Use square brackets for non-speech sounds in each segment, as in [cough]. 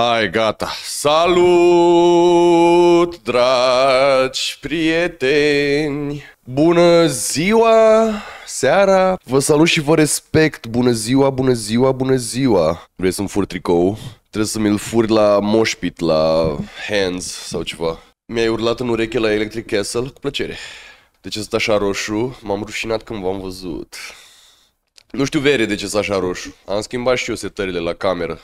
Ai gata. Salut, dragi prieteni! Bună ziua, seara! Vă salut și vă respect! Bună ziua, bună ziua, bună ziua! Vrei să-mi fur tricou? Trebuie să mi-l furi la moșpit, la hands sau ceva. Mi-ai urlat în ureche la Electric Castle? Cu plăcere. De ce sunt așa roșu? M-am rușinat când v-am văzut. Nu știu, Vere, de ce sunt așa roșu. Am schimbat și eu setările la cameră.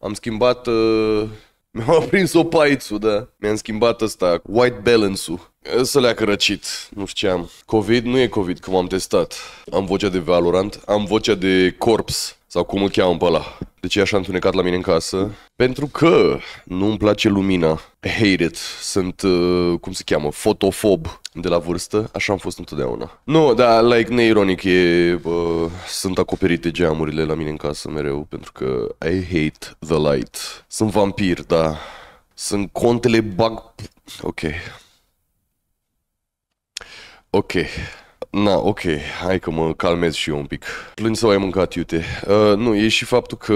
Am schimbat... Uh, [laughs] mi-am aprins o paițu, da. Mi-am schimbat ăsta, white balance-ul. Să le-a cărăcit, nu știam. COVID nu e COVID, cum am testat. Am vocea de Valorant, am vocea de Corps. Sau cum îl cheamă pe ăla? De deci ce e așa întunecat la mine în casă? Pentru că nu îmi place lumina. I hate it. Sunt, uh, cum se cheamă, fotofob de la vârstă. Așa am fost întotdeauna. Nu, dar, like, neironic, e, uh, sunt acoperite geamurile la mine în casă mereu, pentru că I hate the light. Sunt vampir, da. Sunt contele bag... Ok. Ok. Na, ok, hai că mă calmez și eu un pic. Plângi sau ai mâncat, iute? Uh, nu, e și faptul că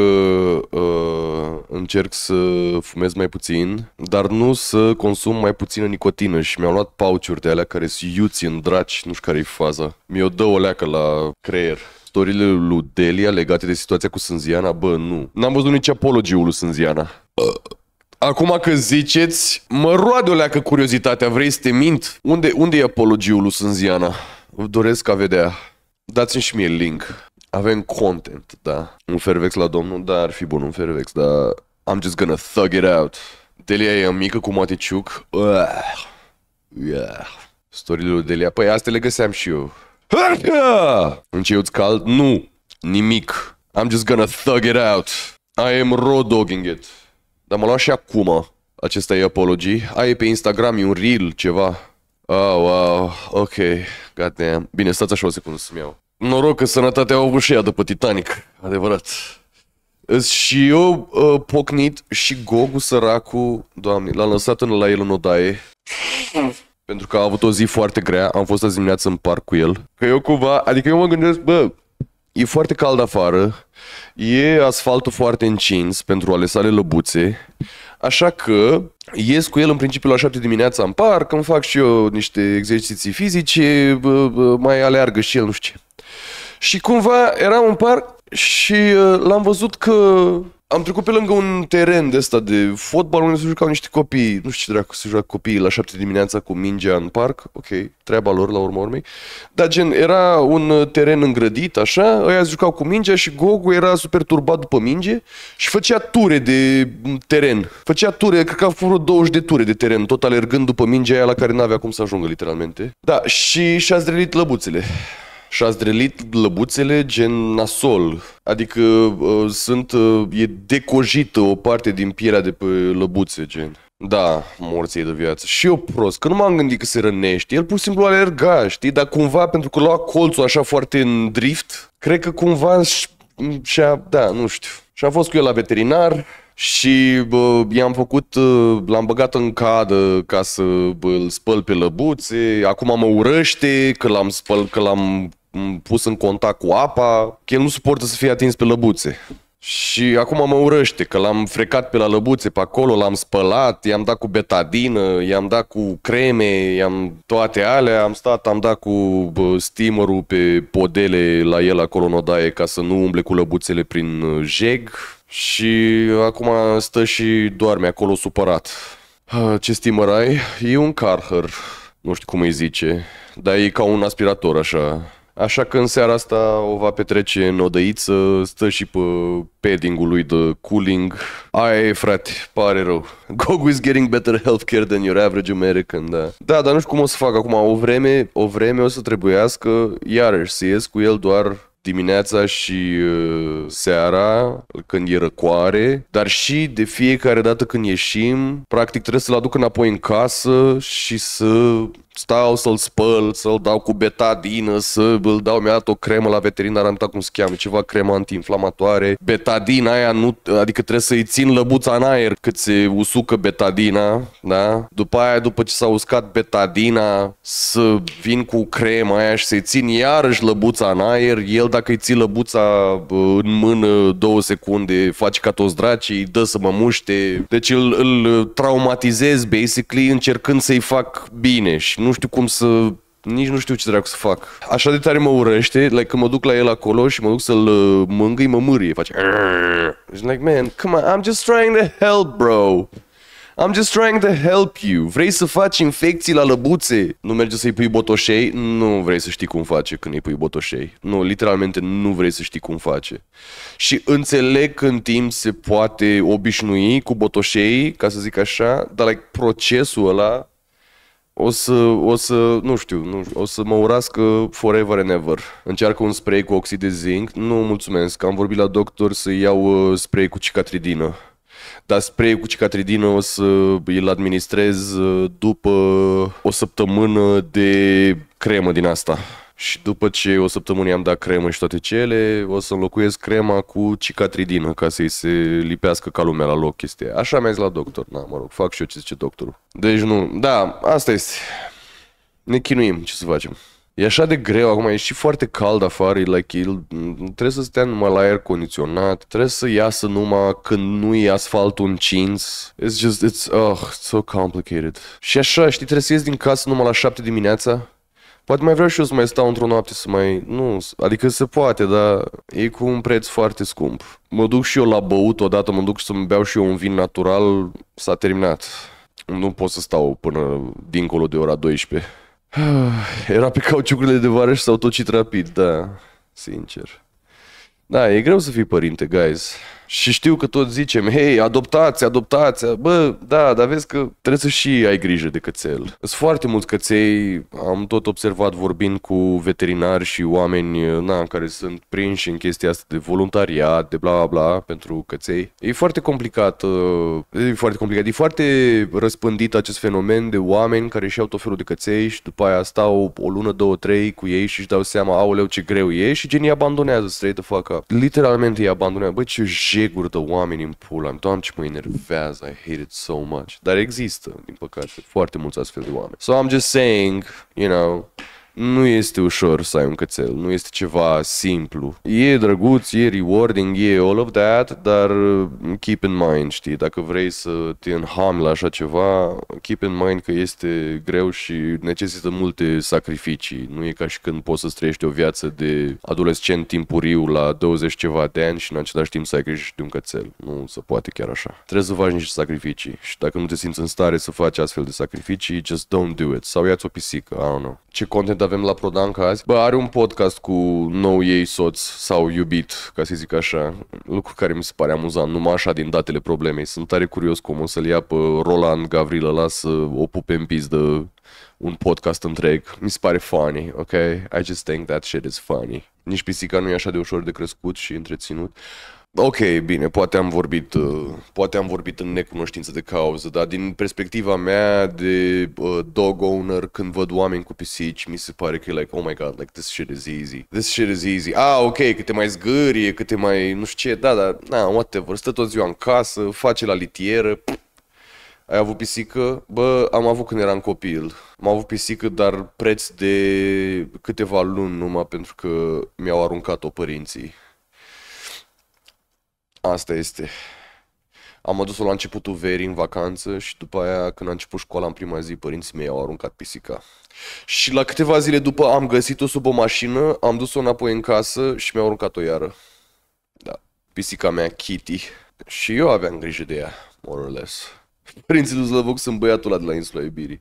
uh, încerc să fumez mai puțin, dar nu să consum mai puțină nicotină și mi-am luat pauciuri de alea care sunt iuți în draci, nu știu care i faza. Mi-o dă o leacă la creier storiile lui Delia legate de situația cu Sânziana, bă, nu. N-am văzut nici apologiul lui Sânziana. Uh, acum că ziceți, mă roade o leacă curiozitatea, vrei să te mint? Unde, unde e apologiul lui Sânziana? doresc a vedea. Dați-mi și mie link. Avem content, da. Un fervex la domnul, dar ar fi bun un fervex, dar... I'm just gonna thug it out. Delia e mică cu maticiuc. Uah. Yeah. Story lui Delia. Păi, asta le găseam și eu. Un ți cald? Nu. Nimic. I'm just gonna thug it out. I am raw dogging it. Dar mă lua și acum. Acesta e apology. Ai pe Instagram e un reel, ceva. Oh, wow. Ok. Gata, Bine, stați așa o secundă să-mi iau. Noroc că sănătatea au avut și ea după Titanic. Adevărat. Și eu uh, pocnit și Gogu săracu, doamne, l-am lăsat în la el în odaie. pentru că a avut o zi foarte grea, am fost azi dimineață în parc cu el. Că eu cumva, adică eu mă gândesc, bă, e foarte cald afară, e asfaltul foarte încins pentru ale sale lăbuțe, Așa că ies cu el în principiu la 7 dimineața în parc, îmi fac și eu niște exerciții fizice, mai aleargă și el, nu știu ce. Și cumva eram în parc și uh, l-am văzut că am trecut pe lângă un teren de ăsta de fotbal unde se jucau niște copii, nu știu ce dracu se juca copiii la șapte dimineața cu mingea în parc, ok, treaba lor la urmă urmei, dar gen era un uh, teren îngrădit, așa, ăia se jucau cu mingea și Gogo era super turbat după minge și făcea ture de mm, teren, făcea ture, cred că a vreo 20 de ture de teren, tot alergând după mingea aia la care n-avea cum să ajungă literalmente, da, și și-a zrelit lăbuțele și a zdrelit lăbuțele gen nasol. Adică uh, sunt, uh, e decojită o parte din pielea de pe lăbuțe, gen. Da, morții de viață. Și eu prost, că nu m-am gândit că se rănește. El pur și simplu alerga, știi? Dar cumva, pentru că lua colțul așa foarte în drift, cred că cumva și-a, da, nu știu. Și a fost cu el la veterinar, și bă, i-am făcut, uh, l-am băgat în cadă ca să îl spăl pe lăbuțe, acum mă urăște că l-am spăl, că l-am pus în contact cu apa, că el nu suportă să fie atins pe lăbuțe. Și acum mă urăște că l-am frecat pe la lăbuțe pe acolo, l-am spălat, i-am dat cu betadină, i-am dat cu creme, i-am toate alea, am stat, am dat cu steamerul pe podele la el acolo în odaie ca să nu umble cu lăbuțele prin uh, jeg și acum stă și doarme acolo supărat. Ce steamer ai? E un Carher, nu știu cum îi zice, dar e ca un aspirator așa. Așa că în seara asta o va petrece în odăiță, stă și pe padding-ul lui de cooling. Ai frate, pare rău. [laughs] Gogu is getting better healthcare than your average American, da. Da, dar nu știu cum o să fac acum. O vreme, o vreme o să trebuiască iarăși să ies cu el doar dimineața și uh, seara, când e răcoare, dar și de fiecare dată când ieșim, practic trebuie să-l aduc înapoi în casă și să stau să-l spăl, să-l dau cu betadină, să îl dau, mi-a dat o cremă la veterinar, am uitat cum se cheamă, ceva cremă antiinflamatoare. Betadina aia nu, adică trebuie să-i țin lăbuța în aer cât se usucă betadina, da? După aia, după ce s-a uscat betadina, să vin cu crema aia și să-i țin iarăși lăbuța în aer. El, dacă i ții lăbuța în mână două secunde, face ca toți dracii, dă să mă muște. Deci îl, îl traumatizez, basically, încercând să-i fac bine și nu știu cum să nici nu știu ce dracu să fac. Așa de tare mă urăște, like, când mă duc la el acolo și mă duc să-l uh, mângâi, mă mârie, face... Și like, man, come on, I'm just trying to help, bro. I'm just trying to help you. Vrei să faci infecții la lăbuțe? Nu merge să-i pui botoșei? Nu vrei să știi cum face când îi pui botoșei. Nu, literalmente nu vrei să știi cum face. Și înțeleg că în timp se poate obișnui cu botoșei, ca să zic așa, dar like, procesul ăla o să, o să, nu știu, nu, o să mă urască forever and ever. Încearcă un spray cu oxid de zinc, nu mulțumesc, am vorbit la doctor să iau uh, spray cu cicatridină. Dar spray cu cicatridină o să îl administrez uh, după o săptămână de cremă din asta și după ce o săptămână i-am dat cremă și toate cele, o să înlocuiesc crema cu cicatridină ca să-i se lipească ca lumea la loc chestia. Așa mi-a zis la doctor, na, mă rog, fac și eu ce zice doctorul. Deci nu, da, asta este. Ne chinuim, ce să facem. E așa de greu acum, e și foarte cald afară, e like, trebuie să stea numai la aer condiționat, trebuie să iasă numai când nu e asfaltul cinț. It's just, it's, oh, it's so complicated. Și așa, știi, trebuie să ies din casă numai la 7 dimineața, Poate mai vreau și eu să mai stau într-o noapte să mai... Nu, adică se poate, dar e cu un preț foarte scump. Mă duc și eu la băut odată, mă duc să-mi beau și eu un vin natural, s-a terminat. Nu pot să stau până dincolo de ora 12. [sighs] Era pe cauciucurile de vară și s-au tocit rapid, da, sincer. Da, e greu să fii părinte, guys. Și știu că tot zicem, hei, adoptați, adoptați, bă, da, dar vezi că trebuie să și ai grijă de cățel. Sunt foarte mulți căței, am tot observat vorbind cu veterinari și oameni, na, care sunt prinși în chestia asta de voluntariat, de bla bla bla, pentru căței. E foarte complicat, uh, e foarte complicat, e foarte răspândit acest fenomen de oameni care și-au tot felul de căței și după aia stau o lună, două, trei cu ei și își dau seama, aoleu, ce greu e și genii abandonează straight the fuck up. Literalmente îi abandonează, bă, ce jeguri de oameni în pula mea. Doamne, ce mă enervează. I hate it so much. Dar există, din păcate, foarte mulți astfel de oameni. So I'm just saying, you know, nu este ușor să ai un cățel, nu este ceva simplu. E drăguț, e rewarding, e all of that, dar uh, keep in mind, știi, dacă vrei să te înham la așa ceva, keep in mind că este greu și necesită multe sacrificii. Nu e ca și când poți să trăiești o viață de adolescent timpuriu la 20 ceva de ani și în același timp să ai grijă și de un cățel. Nu se poate chiar așa. Trebuie să faci niște sacrificii și dacă nu te simți în stare să faci astfel de sacrificii, just don't do it. Sau ia-ți o pisică, I don't know. Ce content avem la Prodanca azi, bă, are un podcast cu nou ei soț sau iubit, ca să zic așa, lucru care mi se pare amuzant, numai așa din datele problemei. Sunt tare curios cum o să-l ia pe Roland la să o pupe în pizdă un podcast întreg. Mi se pare funny, ok? I just think that shit is funny. Nici pisica nu e așa de ușor de crescut și întreținut. Ok, bine, poate am vorbit, uh, poate am vorbit în necunoștință de cauză, dar din perspectiva mea de uh, dog owner, când văd oameni cu pisici, mi se pare că e like, oh my god, like this shit is easy. This shit is easy. Ah, ok, că te mai zgârie, că te mai, nu știu ce, da, dar, na, whatever, stă tot ziua în casă, face la litieră, pff. Ai avut pisică? Bă, am avut când eram copil. Am avut pisică, dar preț de câteva luni numai pentru că mi-au aruncat-o părinții. Asta este. Am adus-o la începutul verii în vacanță și după aia când a început școala în prima zi, părinții mei au aruncat pisica. Și la câteva zile după am găsit-o sub o mașină, am dus-o înapoi în casă și mi-au aruncat-o iară. Da, pisica mea Kitty. Și eu aveam grijă de ea, more or less. Părinții lui Zlăvoc sunt băiatul ăla de la insula iubirii.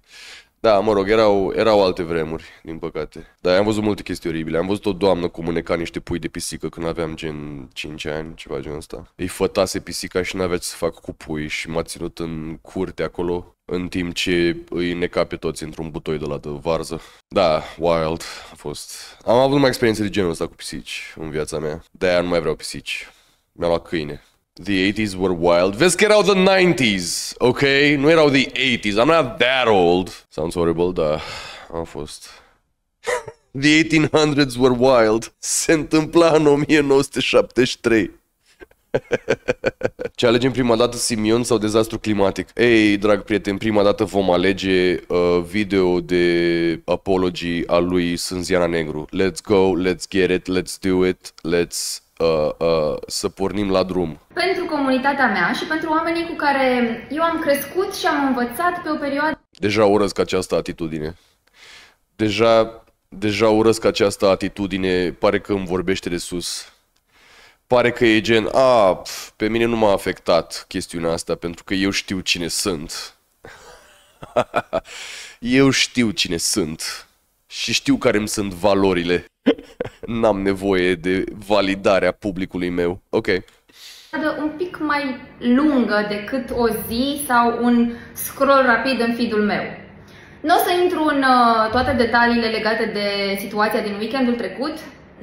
Da, mă rog, erau, erau alte vremuri, din păcate. Dar am văzut multe chestii oribile. Am văzut o doamnă cum mâneca niște pui de pisică când aveam gen 5 ani, ceva gen ăsta. Îi fătase pisica și n-avea ce să fac cu pui și m-a ținut în curte acolo în timp ce îi neca pe toți într-un butoi de la de varză. Da, wild a fost. Am avut mai experiențe de genul ăsta cu pisici în viața mea. De-aia nu mai vreau pisici. Mi-am luat câine. The 80s were wild. Vezi că erau the 90s, ok? Nu erau the 80s. I'm not that old. Sounds horrible, dar am fost. [laughs] the 1800s were wild. Se întâmpla în 1973. [laughs] Ce alegem prima dată, Simion sau dezastru climatic? Ei, drag prieten, prima dată vom alege uh, video de apology al lui Sânziana Negru. Let's go, let's get it, let's do it, let's uh, uh, să pornim la drum? Pentru comunitatea mea și pentru oamenii cu care eu am crescut și am învățat pe o perioadă... Deja urăsc această atitudine. Deja, deja urăsc această atitudine, pare că îmi vorbește de sus. Pare că e gen, a, pe mine nu m-a afectat chestiunea asta pentru că eu știu cine sunt. [laughs] eu știu cine sunt și știu care îmi sunt valorile. N-am nevoie de validarea publicului meu. Ok. Un pic mai lungă decât o zi sau un scroll rapid în feed-ul meu. Nu o să intru în uh, toate detaliile legate de situația din weekendul trecut,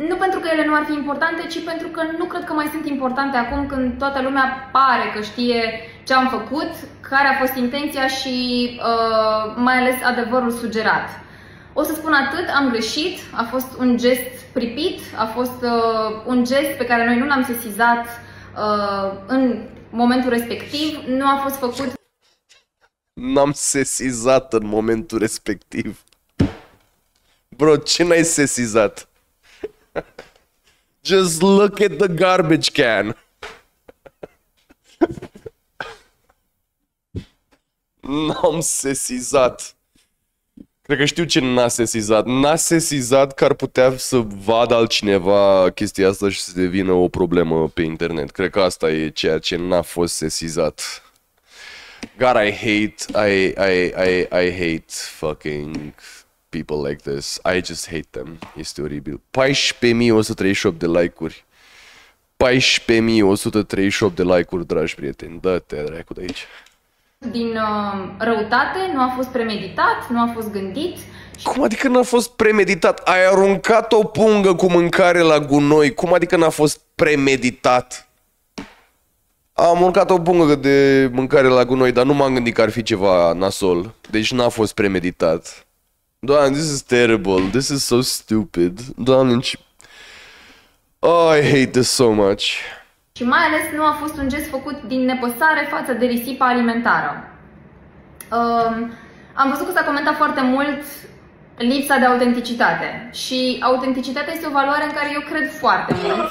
nu pentru că ele nu ar fi importante, ci pentru că nu cred că mai sunt importante acum când toată lumea pare că știe ce am făcut, care a fost intenția și uh, mai ales adevărul sugerat. O să spun atât, am greșit, a fost un gest pripit, a fost uh, un gest pe care noi nu l-am sesizat uh, în momentul respectiv, nu a fost făcut... N-am sesizat în momentul respectiv. Bro, ce n-ai sesizat? [laughs] Just look at the garbage can. [laughs] N-am sesizat. Cred că știu ce n-a sesizat. N-a sesizat că ar putea să vadă altcineva chestia asta și să devină o problemă pe internet. Cred că asta e ceea ce n-a fost sesizat. God, I hate, I, I, I, I hate fucking people like this. I just hate them. Este oribil. 14.138 de like-uri. 14.138 de like-uri, dragi prieteni. Dă-te, dracu, de aici din uh, răutate, nu a fost premeditat, nu a fost gândit. Cum adică n-a fost premeditat? Ai aruncat o pungă cu mâncare la gunoi. Cum adică n-a fost premeditat? Am aruncat o pungă de mâncare la gunoi, dar nu m-am gândit că ar fi ceva nasol. Deci n-a fost premeditat. Doamne, this is terrible. This is so stupid. Doamne, ce... Oh, I hate this so much. Și mai ales nu a fost un gest făcut din nepăsare față de risipa alimentară. Um, am văzut că s-a comentat foarte mult lipsa de autenticitate și autenticitatea este o valoare în care eu cred foarte mult.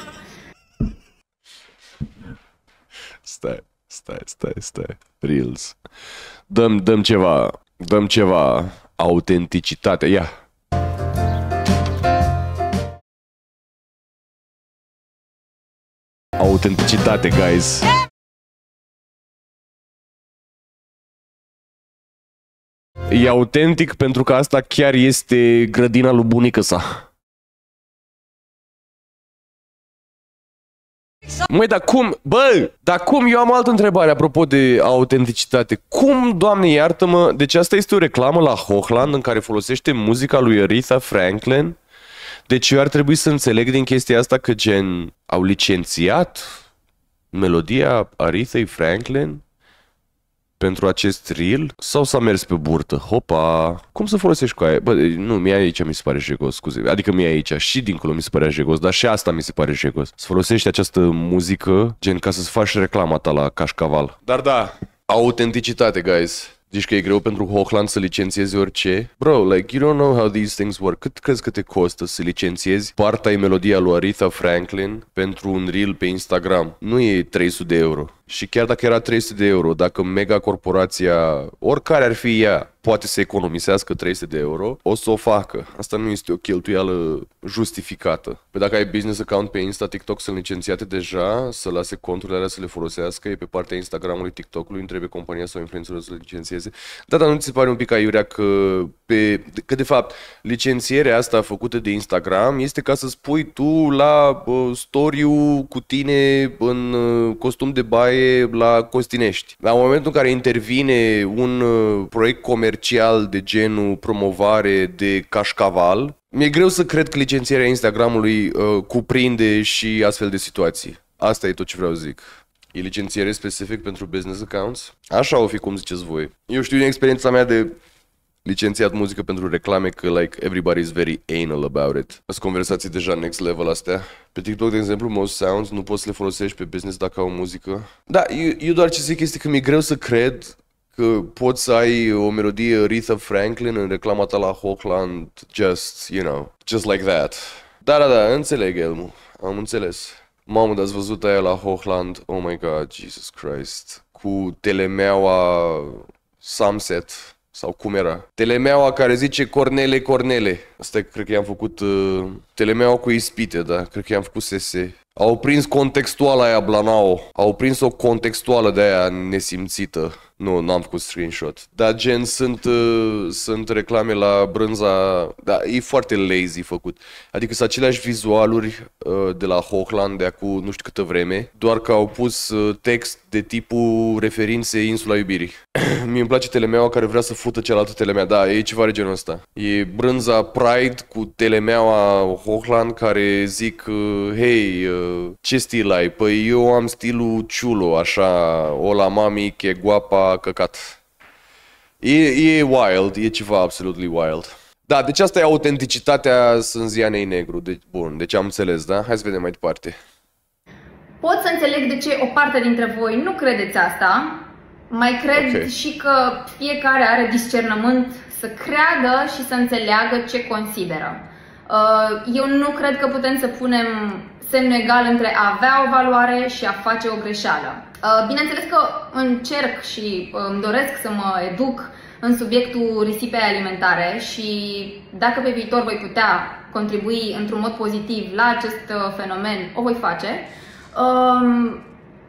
Stai, stai, stai, stai. Reels. Dăm, dăm ceva, dăm ceva autenticitate. Ia, autenticitate, guys. E autentic pentru că asta chiar este grădina lui bunica. sa. Măi, dar cum, bă, dar cum, eu am altă întrebare apropo de autenticitate. Cum, doamne iartă-mă, deci asta este o reclamă la Hochland în care folosește muzica lui Aretha Franklin? Deci eu ar trebui să înțeleg din chestia asta că gen au licențiat melodia Arithei Franklin pentru acest reel sau s-a mers pe burtă? Hopa! Cum să folosești cu aia? Bă, nu, mie aici mi se pare jegos, scuze. Adică mie aici și dincolo mi se pare jegos, dar și asta mi se pare jegos. Să folosești această muzică gen ca să-ți faci reclama ta la cașcaval. Dar da, autenticitate, guys. Zici că e greu pentru Hochland să licențieze orice? Bro, like, you don't know how these things work. Cât crezi că te costă să licențiezi partea e melodia lui Aretha Franklin pentru un reel pe Instagram? Nu e 300 de euro. Și chiar dacă era 300 de euro, dacă mega corporația, oricare ar fi ea, poate să economisească 300 de euro, o să o facă. Asta nu este o cheltuială justificată. Pe dacă ai business account pe Insta, TikTok sunt licențiate deja, să lase conturile alea să le folosească, e pe partea Instagramului, TikTokului, întrebe compania sau influencerul să le licențieze. Da, dar nu ți se pare un pic aiurea că, pe, că de fapt licențierea asta făcută de Instagram este ca să spui tu la story cu tine în uh, costum de baie la Costinești. La momentul în care intervine un uh, proiect comercial comercial de genul promovare de cașcaval, mi-e greu să cred că licențierea Instagramului uh, cuprinde și astfel de situații. Asta e tot ce vreau să zic. E licențiere specific pentru business accounts? Așa o fi cum ziceți voi. Eu știu din experiența mea de licențiat muzică pentru reclame că, like, everybody's very anal about it. Sunt conversații deja next level astea. Pe TikTok, de exemplu, most sounds nu poți să le folosești pe business dacă au muzică. Da, eu, eu doar ce zic este că mi-e greu să cred că poți să ai o melodie Aretha Franklin în reclama ta la Hochland, just, you know, just like that. Da, da, da, înțeleg, Elmu, am înțeles. Mamă, dar ați văzut aia la Hochland? Oh my god, Jesus Christ. Cu telemeaua Sunset, sau cum era. Telemeaua care zice Cornele, Cornele. Asta cred că i-am făcut... Uh, telemeaua cu ispite, da, cred că i-am făcut SS. Au prins contextuala aia Blanao. Au prins o contextuală de aia nesimțită. Nu, n-am făcut screenshot. Dar gen sunt, uh, sunt reclame la brânza, da, e foarte lazy făcut. Adică sunt aceleași vizualuri uh, de la Hochland de acum nu știu câtă vreme, doar că au pus uh, text de tipul referinței Insula Iubirii. [clears throat] mi îmi place telemeaua care vrea să fută cealaltă telemea. Da, e ceva de genul ăsta. E brânza Pride cu telemeaua Hochland care zic, uh, hei, uh, ce stil ai? Păi eu am stilul ciulo, așa, ola mami, che guapa, căcat. E, e wild, e ceva absolutely wild. Da, deci asta e autenticitatea sânzianei negru. Deci, bun, deci am înțeles, da? Hai să vedem mai departe. Pot să înțeleg de ce o parte dintre voi nu credeți asta, mai cred okay. și că fiecare are discernământ să creadă și să înțeleagă ce consideră. Uh, eu nu cred că putem să punem semnul egal între a avea o valoare și a face o greșeală. Uh, bineînțeles că încerc și uh, îmi doresc să mă educ în subiectul risipei alimentare și dacă pe viitor voi putea contribui într-un mod pozitiv la acest fenomen, o voi face. Um,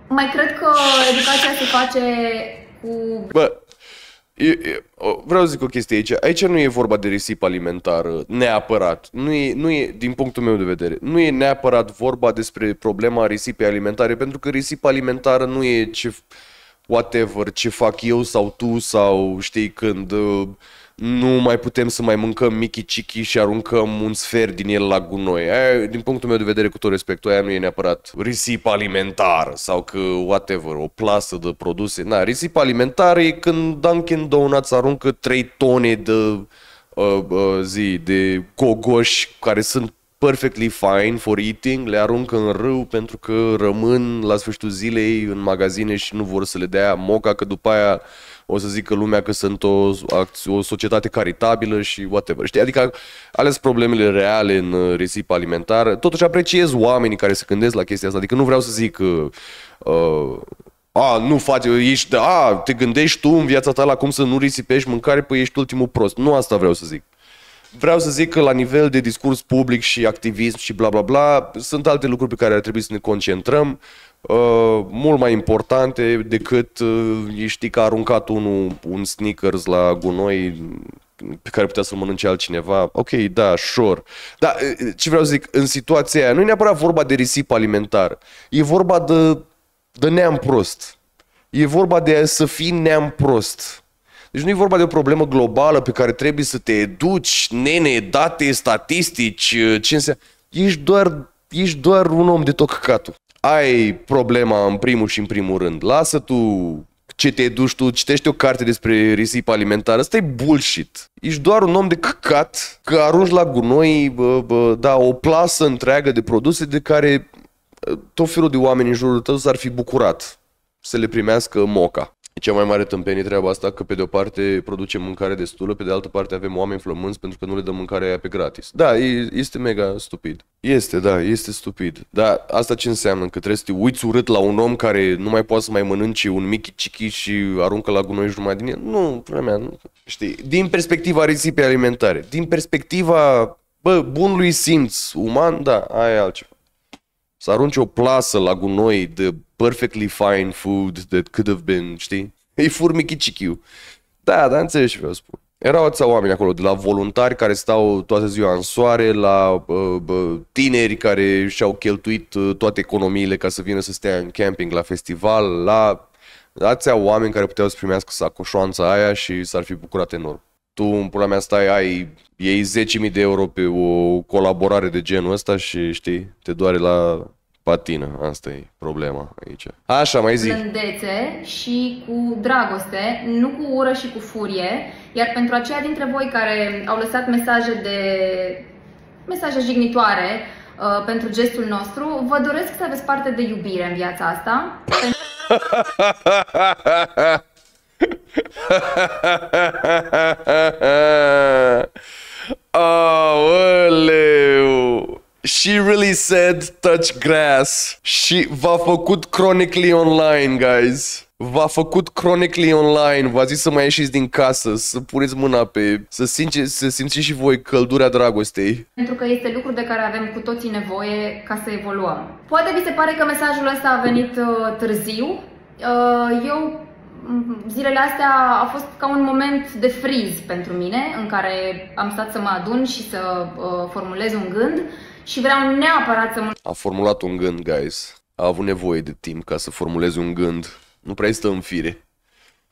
mai cred că educația se face cu... Bă, eu, eu, vreau să zic o chestie aici. Aici nu e vorba de risipă alimentară, uh, neapărat. Nu e, nu e, din punctul meu de vedere, nu e neapărat vorba despre problema risipei alimentare, pentru că risipa alimentară nu e ce whatever, ce fac eu sau tu sau știi când uh, nu mai putem să mai mâncăm Mickey Chiki și aruncăm un sfert din el la gunoi. Aia, din punctul meu de vedere, cu tot respectul, aia nu e neapărat risip alimentar sau că, whatever, o plasă de produse. Na, risip alimentar e când Dunkin Donuts aruncă 3 tone de uh, uh, zi, de cogoși care sunt perfectly fine for eating, le aruncă în râu pentru că rămân la sfârșitul zilei în magazine și nu vor să le dea moca, că după aia o să zică lumea că sunt o, o societate caritabilă și whatever. Știi? Adică ales problemele reale în uh, risipa alimentară. Totuși apreciez oamenii care se gândesc la chestia asta. Adică nu vreau să zic că uh, uh, a, nu faci, ești, da, a, te gândești tu în viața ta la cum să nu risipești mâncare, păi ești ultimul prost. Nu asta vreau să zic. Vreau să zic că la nivel de discurs public și activism și bla bla bla, sunt alte lucruri pe care ar trebui să ne concentrăm. Uh, Uh, mult mai importante decât uh, știi că a aruncat unul un sneakers la gunoi pe care putea să-l mănânce altcineva. Ok, da, sure. Dar uh, ce vreau să zic, în situația aia nu e neapărat vorba de risipă alimentară. E vorba de, de neam prost. E vorba de să fii neam prost. Deci nu e vorba de o problemă globală pe care trebuie să te educi, nene, date, statistici, uh, ce înseamnă. Ești doar, ești doar un om de tot căcatul ai problema în primul și în primul rând. Lasă tu ce te duci tu, citești o carte despre risipa alimentară, asta e bullshit. Ești doar un om de căcat că arunci la gunoi bă, bă, da, o plasă întreagă de produse de care ă, tot felul de oameni în jurul tău s-ar fi bucurat să le primească moca. E cea mai mare tâmpenie treaba asta că pe de o parte producem mâncare destulă, pe de altă parte avem oameni flămânți pentru că nu le dăm mâncare aia pe gratis. Da, este mega stupid. Este, da, este stupid. Dar asta ce înseamnă? Că trebuie să te uiți urât la un om care nu mai poate să mai mănânce un mic chichi și aruncă la gunoi jumătate din el? Nu, vremea, nu. Știi, din perspectiva risipei alimentare, din perspectiva, bă, bunului simț uman, da, aia e altceva. Să arunci o plasă la gunoi de perfectly fine food that could have been, știi? Îi fur michicichiu. Da, dar înțelegi ce vreau să spun. Erau atâția oameni acolo, de la voluntari care stau toată ziua în soare, la uh, uh, tineri care și-au cheltuit uh, toate economiile ca să vină să stea în camping, la festival, la atâția oameni care puteau să primească sacoșoanța aia și s-ar fi bucurat enorm. Tu, în pula mea, stai, ai, iei 10.000 de euro pe o colaborare de genul ăsta și, știi, te doare la patină. Asta e problema aici. Așa, mai zic. Blândețe și cu dragoste, nu cu ură și cu furie. Iar pentru aceia dintre voi care au lăsat mesaje de mesaje jignitoare uh, pentru gestul nostru, vă doresc să aveți parte de iubire în viața asta. [laughs] Aoleu! She really said touch grass și v-a făcut chronically online, guys. V-a făcut chronically online, v-a zis să mai ieșiți din casă, să puneți mâna pe... Să, simți, să simțiți și voi căldura dragostei. Pentru că este lucru de care avem cu toții nevoie ca să evoluăm. Poate vi se pare că mesajul ăsta a venit uh, târziu. Uh, eu zilele astea a fost ca un moment de friz pentru mine, în care am stat să mă adun și să uh, formulez un gând și vreau neapărat să mă... A formulat un gând, guys. A avut nevoie de timp ca să formuleze un gând. Nu prea stă în fire.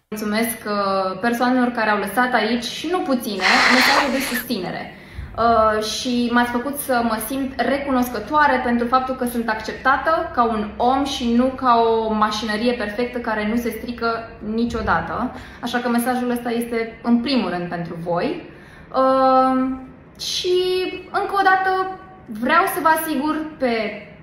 Mulțumesc uh, persoanelor care au lăsat aici, și nu puține, mesaje de susținere. Uh, și m-ați făcut să mă simt recunoscătoare pentru faptul că sunt acceptată ca un om și nu ca o mașinărie perfectă care nu se strică niciodată. Așa că mesajul ăsta este în primul rând pentru voi. Uh, și încă o dată vreau să vă asigur pe,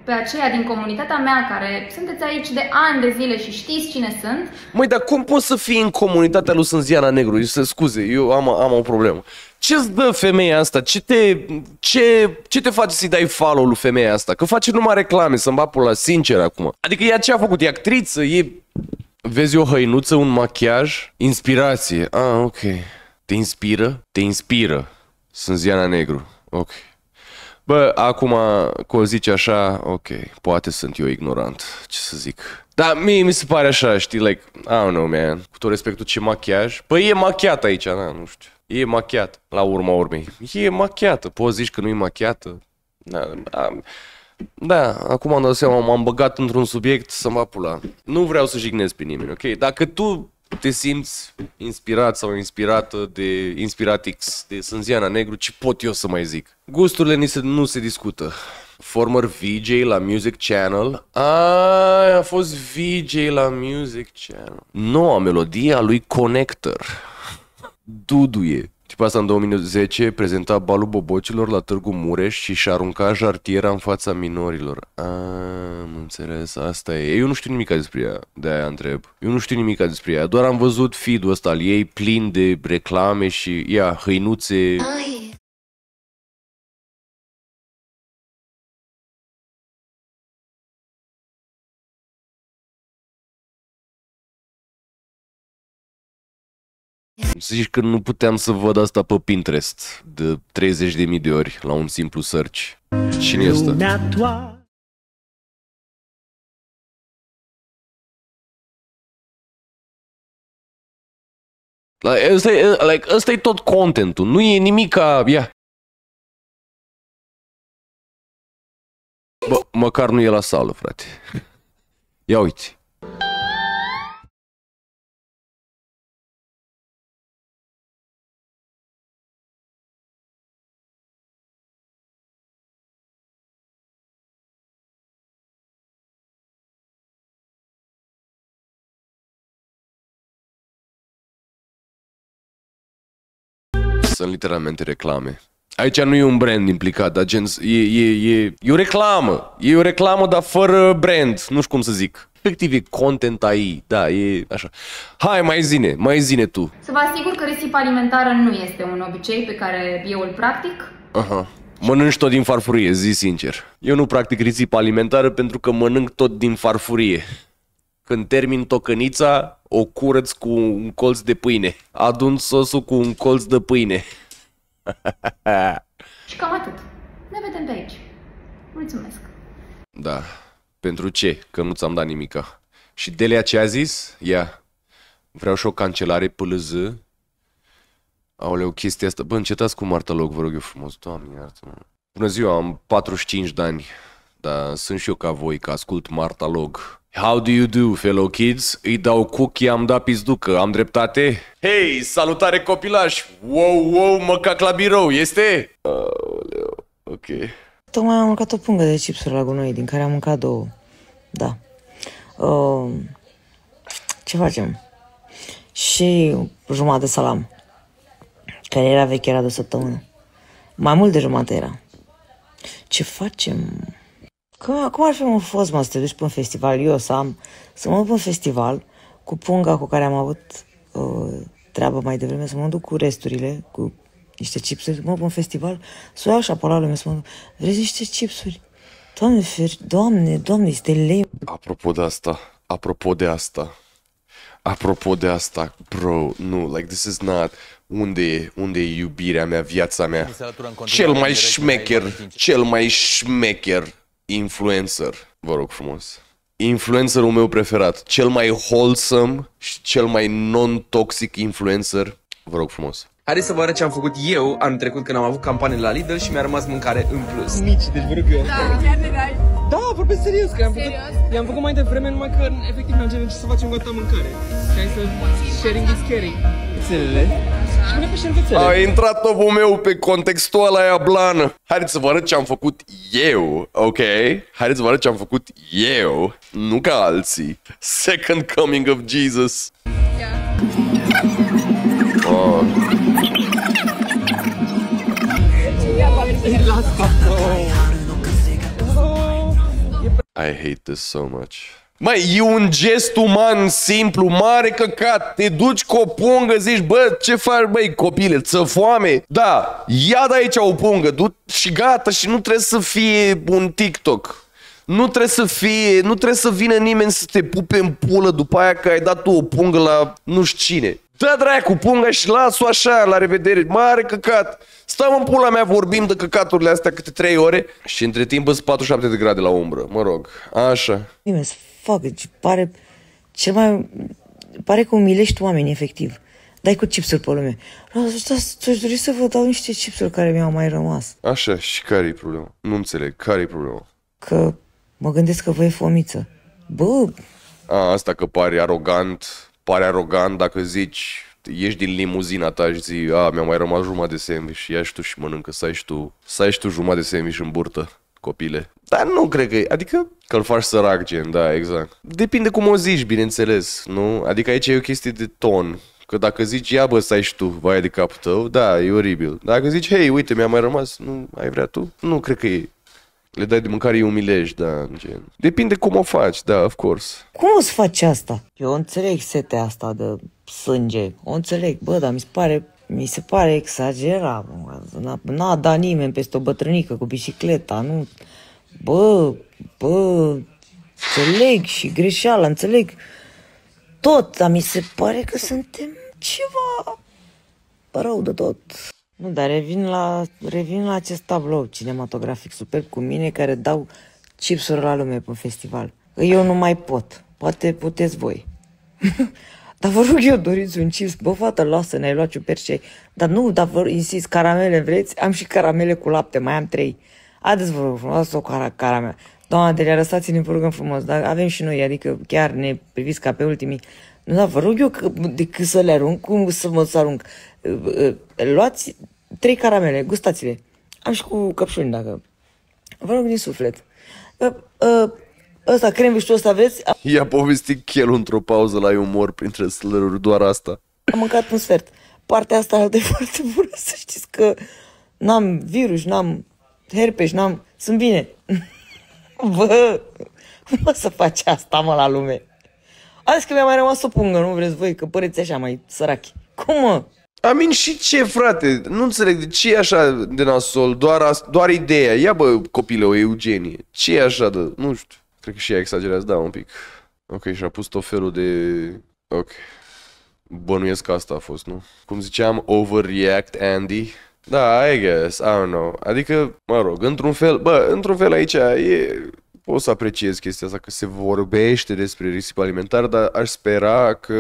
pe aceia din comunitatea mea care sunteți aici de ani de zile și știți cine sunt. Măi, dar cum poți să fii în comunitatea lui Sânziana Negru? Eu, să scuze, eu am, am o problemă. ce îți dă femeia asta? Ce te, ce, ce te face să-i dai follow lui femeia asta? Că face numai reclame, să-mi bat la sincer acum. Adică ea ce a făcut? E actriță? E... Vezi o hăinuță, un machiaj? Inspirație. Ah, ok. Te inspiră? Te inspiră. Sunt Ziana Negru. Ok. Bă, acum, că o zici așa, ok, poate sunt eu ignorant, ce să zic. Dar mie mi se pare așa, știi, like, I don't know, man, cu tot respectul ce machiaj. Păi e machiat aici, na, nu știu. E machiat, la urma urmei. E machiată, poți zici că nu e machiată. Da, da, da acum am dat seama, m-am băgat într-un subiect să mă apula. Nu vreau să jignesc pe nimeni, ok? Dacă tu te simți inspirat sau inspirată de Inspiratix, de Sânziana Negru, ce pot eu să mai zic? Gusturile ni se, nu se discută. Former VJ la Music Channel. A, a fost VJ la Music Channel. Noua melodie a lui Connector. Duduie. Tipul asta în 2010 prezenta balul bobocilor la Târgu Mureș și și arunca jartiera în fața minorilor. Am înțeles, asta e. Eu nu știu nimic despre ea, de aia întreb. Eu nu știu nimic despre ea, doar am văzut feed-ul ăsta al ei plin de reclame și, ia, hăinuțe... Ai. Să zici că nu puteam să văd asta pe Pinterest de 30.000 de ori la un simplu search. Cine este? Like, ăsta e, like, ăsta e tot contentul. Nu e nimic ca... Yeah. Bă, măcar nu e la sală, frate. Ia uite. sunt literalmente reclame. Aici nu e un brand implicat, dar gen, e, e, e, e o reclamă. E o reclamă, dar fără brand. Nu știu cum să zic. Efectiv, e content AI. Da, e așa. Hai, mai zine, mai zine tu. Să vă asigur că risipa alimentară nu este un obicei pe care eu îl practic. Aha. Mănânci tot din farfurie, zi sincer. Eu nu practic risipa alimentară pentru că mănânc tot din farfurie. Când termin tocănița, o curăț cu un colț de pâine. Adun sosul cu un colț de pâine. [laughs] Și cam atât. Ne vedem pe aici. Mulțumesc. Da. Pentru ce? Că nu ți-am dat nimica. Și Delia ce a zis? Ia. Vreau și o cancelare PLZ. Aoleu, chestia asta. Bă, încetați cu martăloc, vă rog eu frumos. Doamne, iartă-mă. Bună ziua, am 45 de ani. Dar sunt și eu ca voi, că ascult martalog. How do you do, fellow kids? Îi dau cookie, am dat pizducă, am dreptate? Hei, salutare copilaș! Wow, wow, mă cac la birou, este? Aoleu, ok. Tocmai am mâncat o pungă de chipsuri la gunoi, din care am mâncat două. Da. Uh, ce facem? Și jumătate de salam, care era veche, era de săptămână. Mai mult de jumătate era. Ce facem? Cum, cum ar fi un fost, mă, să te duci pe un festival, eu să am, să mă duc pe un festival cu punga cu care am avut uh, treabă mai devreme, să mă duc cu resturile, cu niște chipsuri, mă, pe un festival, să iau așa pe la lume, să mă duc, vreți niște chipsuri? Doamne, fer, doamne, doamne, este lei. Apropo de asta, apropo de asta, apropo de asta, bro, nu, like, this is not, unde e, unde e iubirea mea, viața mea? Cel mai șmecher, cel mai șmecher influencer, vă rog frumos. Influencerul meu preferat, cel mai wholesome și cel mai non-toxic influencer, vă rog frumos. Haideți să vă arăt ce am făcut eu anul trecut când am avut campanie la Lidl și mi-a rămas mâncare în plus. Nici, deci vă rog eu. Da, chiar ne dai. Da, vorbesc serios, că am făcut, serios? i-am făcut mai devreme numai că efectiv mi am ce să facem gata mâncare. Și hai să sharing is caring. Țelele pe A intrat topul meu pe contextul ăla aia blană. Haideți să vă arăt ce am făcut eu, ok? Haideți să vă arăt ce am făcut eu, nu ca alții. Second coming of Jesus. Yeah. Oh. I hate this so much. Mai e un gest uman simplu, mare căcat. Te duci cu o pungă, zici, bă, ce faci, băi, copile, ți foame? Da, ia de aici o pungă, du și gata, și nu trebuie să fie un TikTok. Nu trebuie să fie, nu trebuie să vină nimeni să te pupe în pulă după aia că ai dat tu o pungă la nu știu cine. da dracu punga și las-o așa, la revedere, mare căcat. Stăm în pula mea, vorbim de căcaturile astea câte 3 ore și între timp sunt 47 de grade la umbră, mă rog, așa. Fuck, deci Pare cel mai... Pare că umilești oameni, efectiv. Dai cu chipsuri pe lume. tu aș dori să vă dau niște chipsuri care mi-au mai rămas. Așa, și care e problema? Nu înțeleg, care e problema? Că mă gândesc că vă e fomiță. Bă! A, asta că pare arogant, pare arogant dacă zici ieși din limuzina ta și zici, a, mi au mai rămas jumătate de sandwich, ia și tu și mănâncă, să ai și tu, să ai și tu jumătate de sandwich în burtă copile. Dar nu cred că Adică că îl faci sărac, gen, da, exact. Depinde cum o zici, bineînțeles, nu? Adică aici e o chestie de ton. Că dacă zici, ia bă, stai și tu, vai de capul tău, da, e oribil. Dacă zici, hei, uite, mi-a mai rămas, nu ai vrea tu? Nu, cred că e le dai de mâncare, îi umilești, da, gen. Depinde cum o faci, da, of course. Cum o să faci asta? Eu înțeleg setea asta de sânge. O înțeleg, bă, dar mi se pare mi se pare exagerat. N-a dat nimeni peste o bătrânică cu bicicleta, nu? Bă, bă, înțeleg și greșeala, înțeleg tot, dar mi se pare că suntem ceva rău de tot. Nu, dar revin la, revin la acest tablou cinematografic superb cu mine care dau chipsuri la lume pe festival. Eu nu mai pot. Poate puteți voi. [laughs] Dar vă rog eu, doriți un chips, bă, fată, lasă, ne-ai luat ciupercei. Dar nu, dar vă insist, caramele vreți? Am și caramele cu lapte, mai am trei. Haideți, vă rog frumos, o cara, caramele. Doamna Delia, lăsați-ne, vă rugăm frumos, dar avem și noi, adică chiar ne priviți ca pe ultimii. Nu, dar vă rog eu, că, decât să le arunc, cum să mă să arunc? Luați trei caramele, gustați-le. Am și cu căpșuni, dacă... Vă rog din suflet. Uh, uh, Ăsta, cremviștul ăsta, vezi? I-a povestit chelul într-o pauză la umor printre slăruri, doar asta. Am mâncat un sfert. Partea asta de [laughs] foarte bună, să știți că n-am virus, n-am herpes, n-am... Sunt bine. [laughs] Bă, cum o să faci asta, mă, la lume. Azi că mi-a mai rămas o pungă, nu vreți voi, că păreți așa mai săraci. Cum, mă? Amin, și ce, frate? Nu înțeleg, de ce e așa de nasol? Doar, doar ideea. Ia, bă, copilă, o Eugenie. Ce e așa de... Nu știu. Cred că și ea exagerează, da, un pic. Ok, și-a pus tot felul de... Ok. Bănuiesc că asta a fost, nu? Cum ziceam, overreact Andy. Da, I guess, I don't know. Adică, mă rog, într-un fel, bă, într-un fel aici e pot să apreciez chestia asta, că se vorbește despre risipă alimentară, dar aș spera că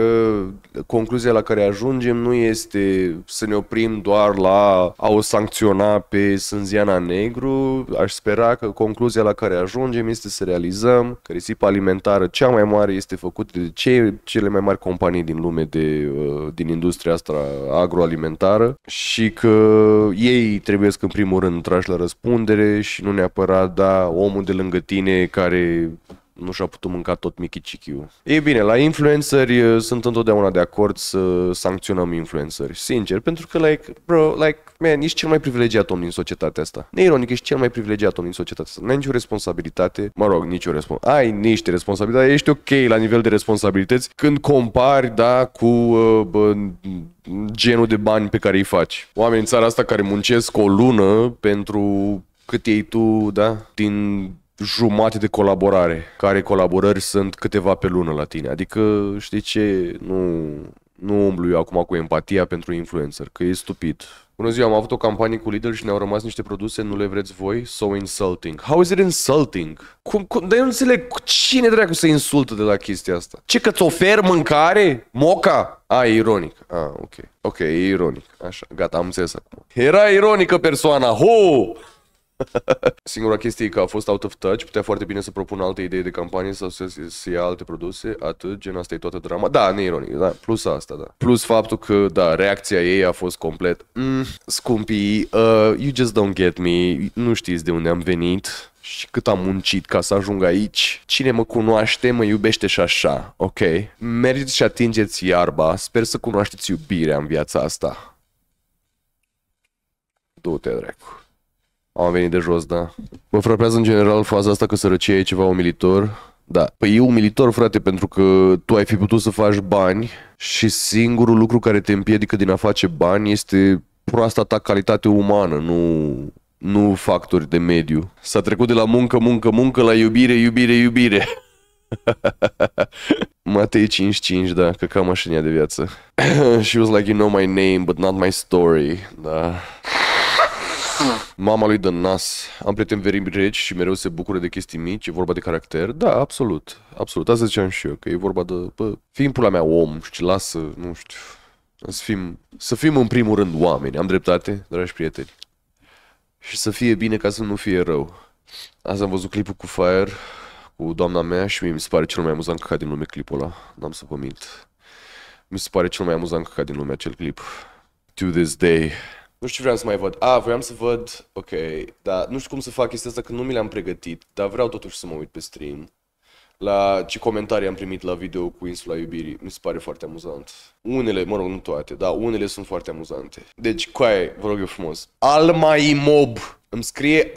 concluzia la care ajungem nu este să ne oprim doar la a o sancționa pe sânziana negru, aș spera că concluzia la care ajungem este să realizăm că risipa alimentară cea mai mare este făcută de ce, cele mai mari companii din lume de, uh, din industria asta agroalimentară și că ei trebuie să în primul rând trași la răspundere și nu neapărat da omul de lângă tine mine care nu și-a putut mânca tot michicichiu. Ei bine, la influenceri uh, sunt întotdeauna de acord să sancționăm influenceri, sincer, pentru că, like, bro, like, man, ești cel mai privilegiat om din societatea asta. Neironic, ești cel mai privilegiat om din societatea asta. N-ai nicio responsabilitate, mă rog, nicio responsabilitate. Ai niște responsabilitate, ești ok la nivel de responsabilități când compari, da, cu uh, bă, genul de bani pe care îi faci. Oamenii în țara asta care muncesc o lună pentru cât iei tu, da, din jumate de colaborare, care colaborări sunt câteva pe lună la tine. Adică, știi ce, nu, nu umblu eu acum cu empatia pentru influencer, că e stupid. Bună ziua, am avut o campanie cu Lidl și ne-au rămas niște produse, nu le vreți voi? So insulting. How is it insulting? Cum, cum, dar eu nu înțeleg, cine dracu să insultă de la chestia asta? Ce că-ți ofer mâncare? Moca? A, e ironic. A, ok. Ok, e ironic. Așa, gata, am înțeles acum. Era ironică persoana. Ho! [laughs] Singura chestie e că a fost out of touch, putea foarte bine să propună alte idei de campanie sau să, să ia alte produse, atât, gen asta e toată drama. Da, ironie, da, plus asta, da. Plus faptul că, da, reacția ei a fost complet, mm, scumpii, uh, you just don't get me, nu știți de unde am venit, și cât am muncit ca să ajung aici. Cine mă cunoaște, mă iubește și așa, ok? Mergeți și atingeți iarba, sper să cunoașteți iubirea în viața asta. Du-te, dracu am venit de jos, da. Mă frapează în general faza asta că sărăcia e ceva umilitor. Da. Păi e umilitor, frate, pentru că tu ai fi putut să faci bani și singurul lucru care te împiedică din a face bani este proasta ta calitate umană, nu nu factori de mediu. S-a trecut de la muncă, muncă, muncă la iubire, iubire, iubire. [laughs] Matei 55, da, că cam așa de viață. [coughs] She was like, you know my name, but not my story. Da. Mama lui dă nas, am prieteni veri reci și mereu se bucură de chestii mici, e vorba de caracter. Da, absolut, absolut. Asta ziceam și eu, că e vorba de, bă, fii pula mea om, și lasă, nu știu, să fim, să fim în primul rând oameni. Am dreptate, dragi prieteni. Și să fie bine ca să nu fie rău. Azi am văzut clipul cu Fire, cu doamna mea și mie mi se pare cel mai amuzant ca din lume clipul ăla. N-am să vă mint. Mi se pare cel mai amuzant ca din lume acel clip. To this day, nu știu ce vreau să mai văd. A, vreau să văd, ok, dar nu știu cum să fac chestia asta că nu mi le-am pregătit, dar vreau totuși să mă uit pe stream. La ce comentarii am primit la video cu Insula Iubirii, mi se pare foarte amuzant. Unele, mă rog, nu toate, dar unele sunt foarte amuzante. Deci, aia, vă rog eu frumos. Imob. îmi scrie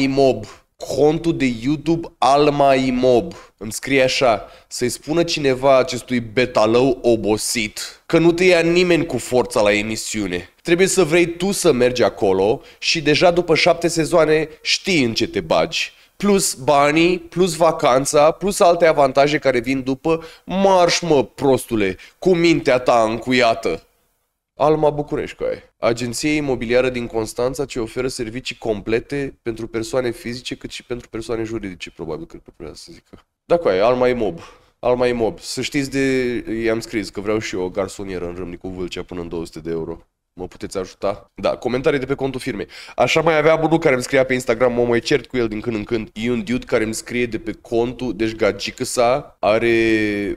imob contul de YouTube Alma Imob. Îmi scrie așa, să-i spună cineva acestui betalău obosit că nu te ia nimeni cu forța la emisiune. Trebuie să vrei tu să mergi acolo și deja după șapte sezoane știi în ce te bagi. Plus banii, plus vacanța, plus alte avantaje care vin după, marș mă prostule, cu mintea ta încuiată. Alma București, coaie agenție imobiliară din Constanța ce oferă servicii complete pentru persoane fizice cât și pentru persoane juridice, probabil, că vreau să zic. Da, cu aia, Alma Imob. Alma Imob. Să știți de... i-am scris că vreau și eu o garsonieră în Râmnicu Vâlcea până în 200 de euro mă puteți ajuta. Da, comentarii de pe contul firmei. Așa mai avea unul care îmi scria pe Instagram, mă mai cert cu el din când în când. E un dude care îmi scrie de pe contul, deci gagică sa are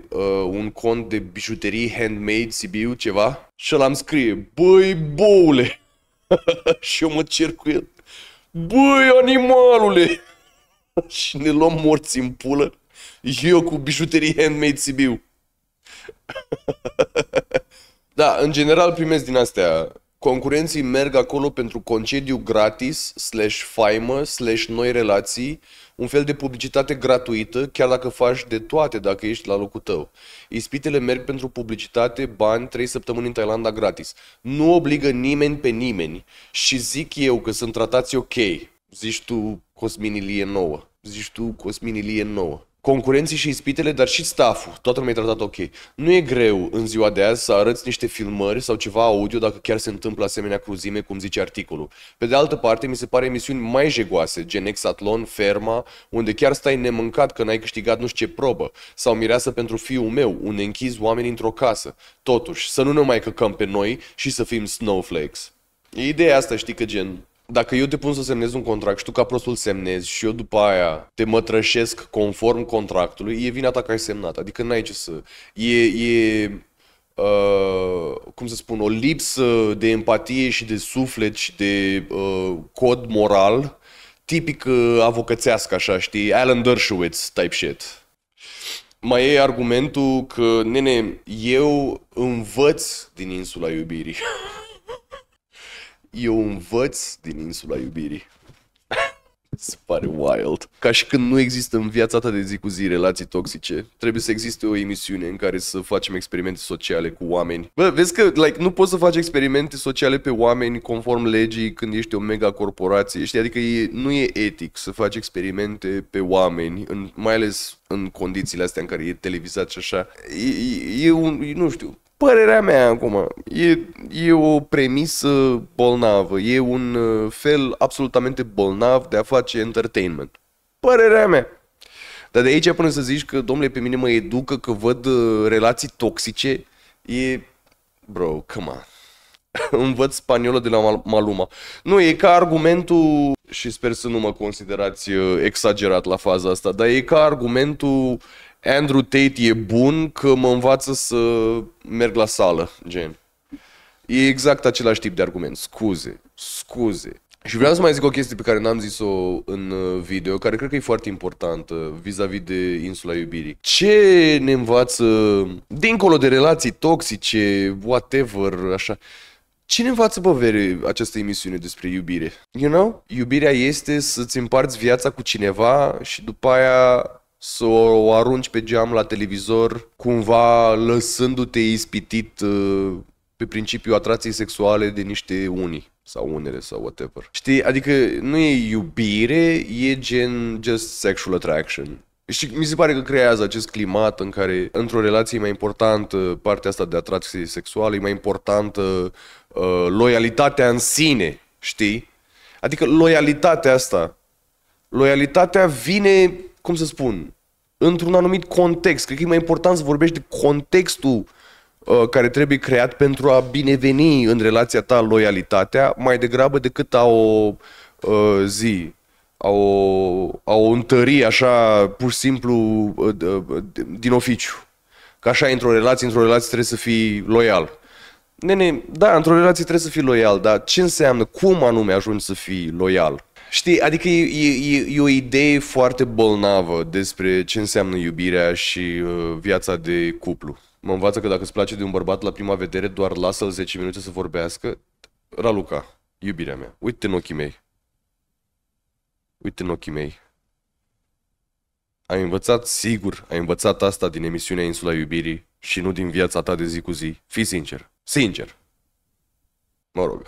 uh, un cont de bijuterii handmade Sibiu, ceva. Și l-am scrie, băi boule! [laughs] și eu mă cer cu el. Băi, animalule! [laughs] și ne luăm morți în pulă. Eu cu bijuterii handmade Sibiu. [laughs] Da, în general primesc din astea. Concurenții merg acolo pentru concediu gratis, slash faimă, slash noi relații, un fel de publicitate gratuită, chiar dacă faci de toate dacă ești la locul tău. Ispitele merg pentru publicitate, bani, 3 săptămâni în Thailanda gratis. Nu obligă nimeni pe nimeni și zic eu că sunt tratați ok. Zici tu Cosmin Ilie nouă. Zici tu Cosmin Ilie nouă concurenții și ispitele, dar și stafful. Toată lumea e tratat ok. Nu e greu în ziua de azi să arăți niște filmări sau ceva audio dacă chiar se întâmplă asemenea cruzime, cum zice articolul. Pe de altă parte, mi se pare emisiuni mai jegoase, gen Exatlon, Ferma, unde chiar stai nemâncat că n-ai câștigat nu știu ce probă, sau Mireasă pentru fiul meu, unde închizi oamenii într-o casă. Totuși, să nu ne mai căcăm pe noi și să fim snowflakes. E ideea asta, știi, că gen dacă eu te pun să semnezi un contract și tu ca prostul semnezi și eu după aia te mătrășesc conform contractului, e vina ta că ai semnat. Adică n-ai ce să... E, e uh, cum să spun, o lipsă de empatie și de suflet și de uh, cod moral tipic uh, avocățească, așa, știi? Alan Dershowitz type shit. Mai e argumentul că, nene, eu învăț din insula iubirii. [laughs] eu învăț din insula iubirii. [laughs] Se pare wild. Ca și când nu există în viața ta de zi cu zi relații toxice, trebuie să existe o emisiune în care să facem experimente sociale cu oameni. Bă, vezi că like, nu poți să faci experimente sociale pe oameni conform legii când ești o mega corporație, știi? Adică e, nu e etic să faci experimente pe oameni, în, mai ales în condițiile astea în care e televizat și așa. E, e, e un, e, nu știu, Părerea mea acum, e, e o premisă bolnavă, e un uh, fel absolutamente bolnav de a face entertainment. Părerea mea. Dar de aici până să zici că, domnule, pe mine mă educă că văd uh, relații toxice, e... Bro, come on. [laughs] Învăț spaniolă de la Maluma. Nu, e ca argumentul, și sper să nu mă considerați uh, exagerat la faza asta, dar e ca argumentul Andrew Tate e bun că mă învață să merg la sală, gen. E exact același tip de argument. Scuze, scuze. Și vreau să mai zic o chestie pe care n-am zis-o în uh, video, care cred că e foarte importantă vis-a-vis de insula iubirii. Ce ne învață, dincolo de relații toxice, whatever, așa, ce ne învață, bă, vere, această emisiune despre iubire? You know? Iubirea este să-ți împarți viața cu cineva și după aia să o arunci pe geam la televizor, cumva lăsându-te ispitit uh, pe principiul atracției sexuale de niște unii sau unele sau whatever. Știi, adică nu e iubire, e gen just sexual attraction. Și mi se pare că creează acest climat în care, într-o relație, e mai importantă partea asta de atracție sexuală, e mai importantă uh, loialitatea în sine, știi? Adică loialitatea asta. Loialitatea vine cum să spun, într-un anumit context. Cred că e mai important să vorbești de contextul uh, care trebuie creat pentru a bineveni în relația ta loialitatea, mai degrabă decât a o uh, zi, a o, a o întări așa, pur și simplu, uh, uh din oficiu. Că așa, într-o relație, într-o relație trebuie să fii loial. Nene, da, într-o relație trebuie să fii loial, dar ce înseamnă, cum anume ajungi să fii loial? Știi, adică e, e, e o idee foarte bolnavă despre ce înseamnă iubirea și uh, viața de cuplu. Mă învață că dacă îți place de un bărbat la prima vedere, doar lasă-l 10 minute să vorbească. Raluca, iubirea mea, uite în ochii mei. Uite în ochii mei. Ai învățat, sigur, ai învățat asta din emisiunea Insula Iubirii și nu din viața ta de zi cu zi. Fii sincer. Sincer. Mă rog,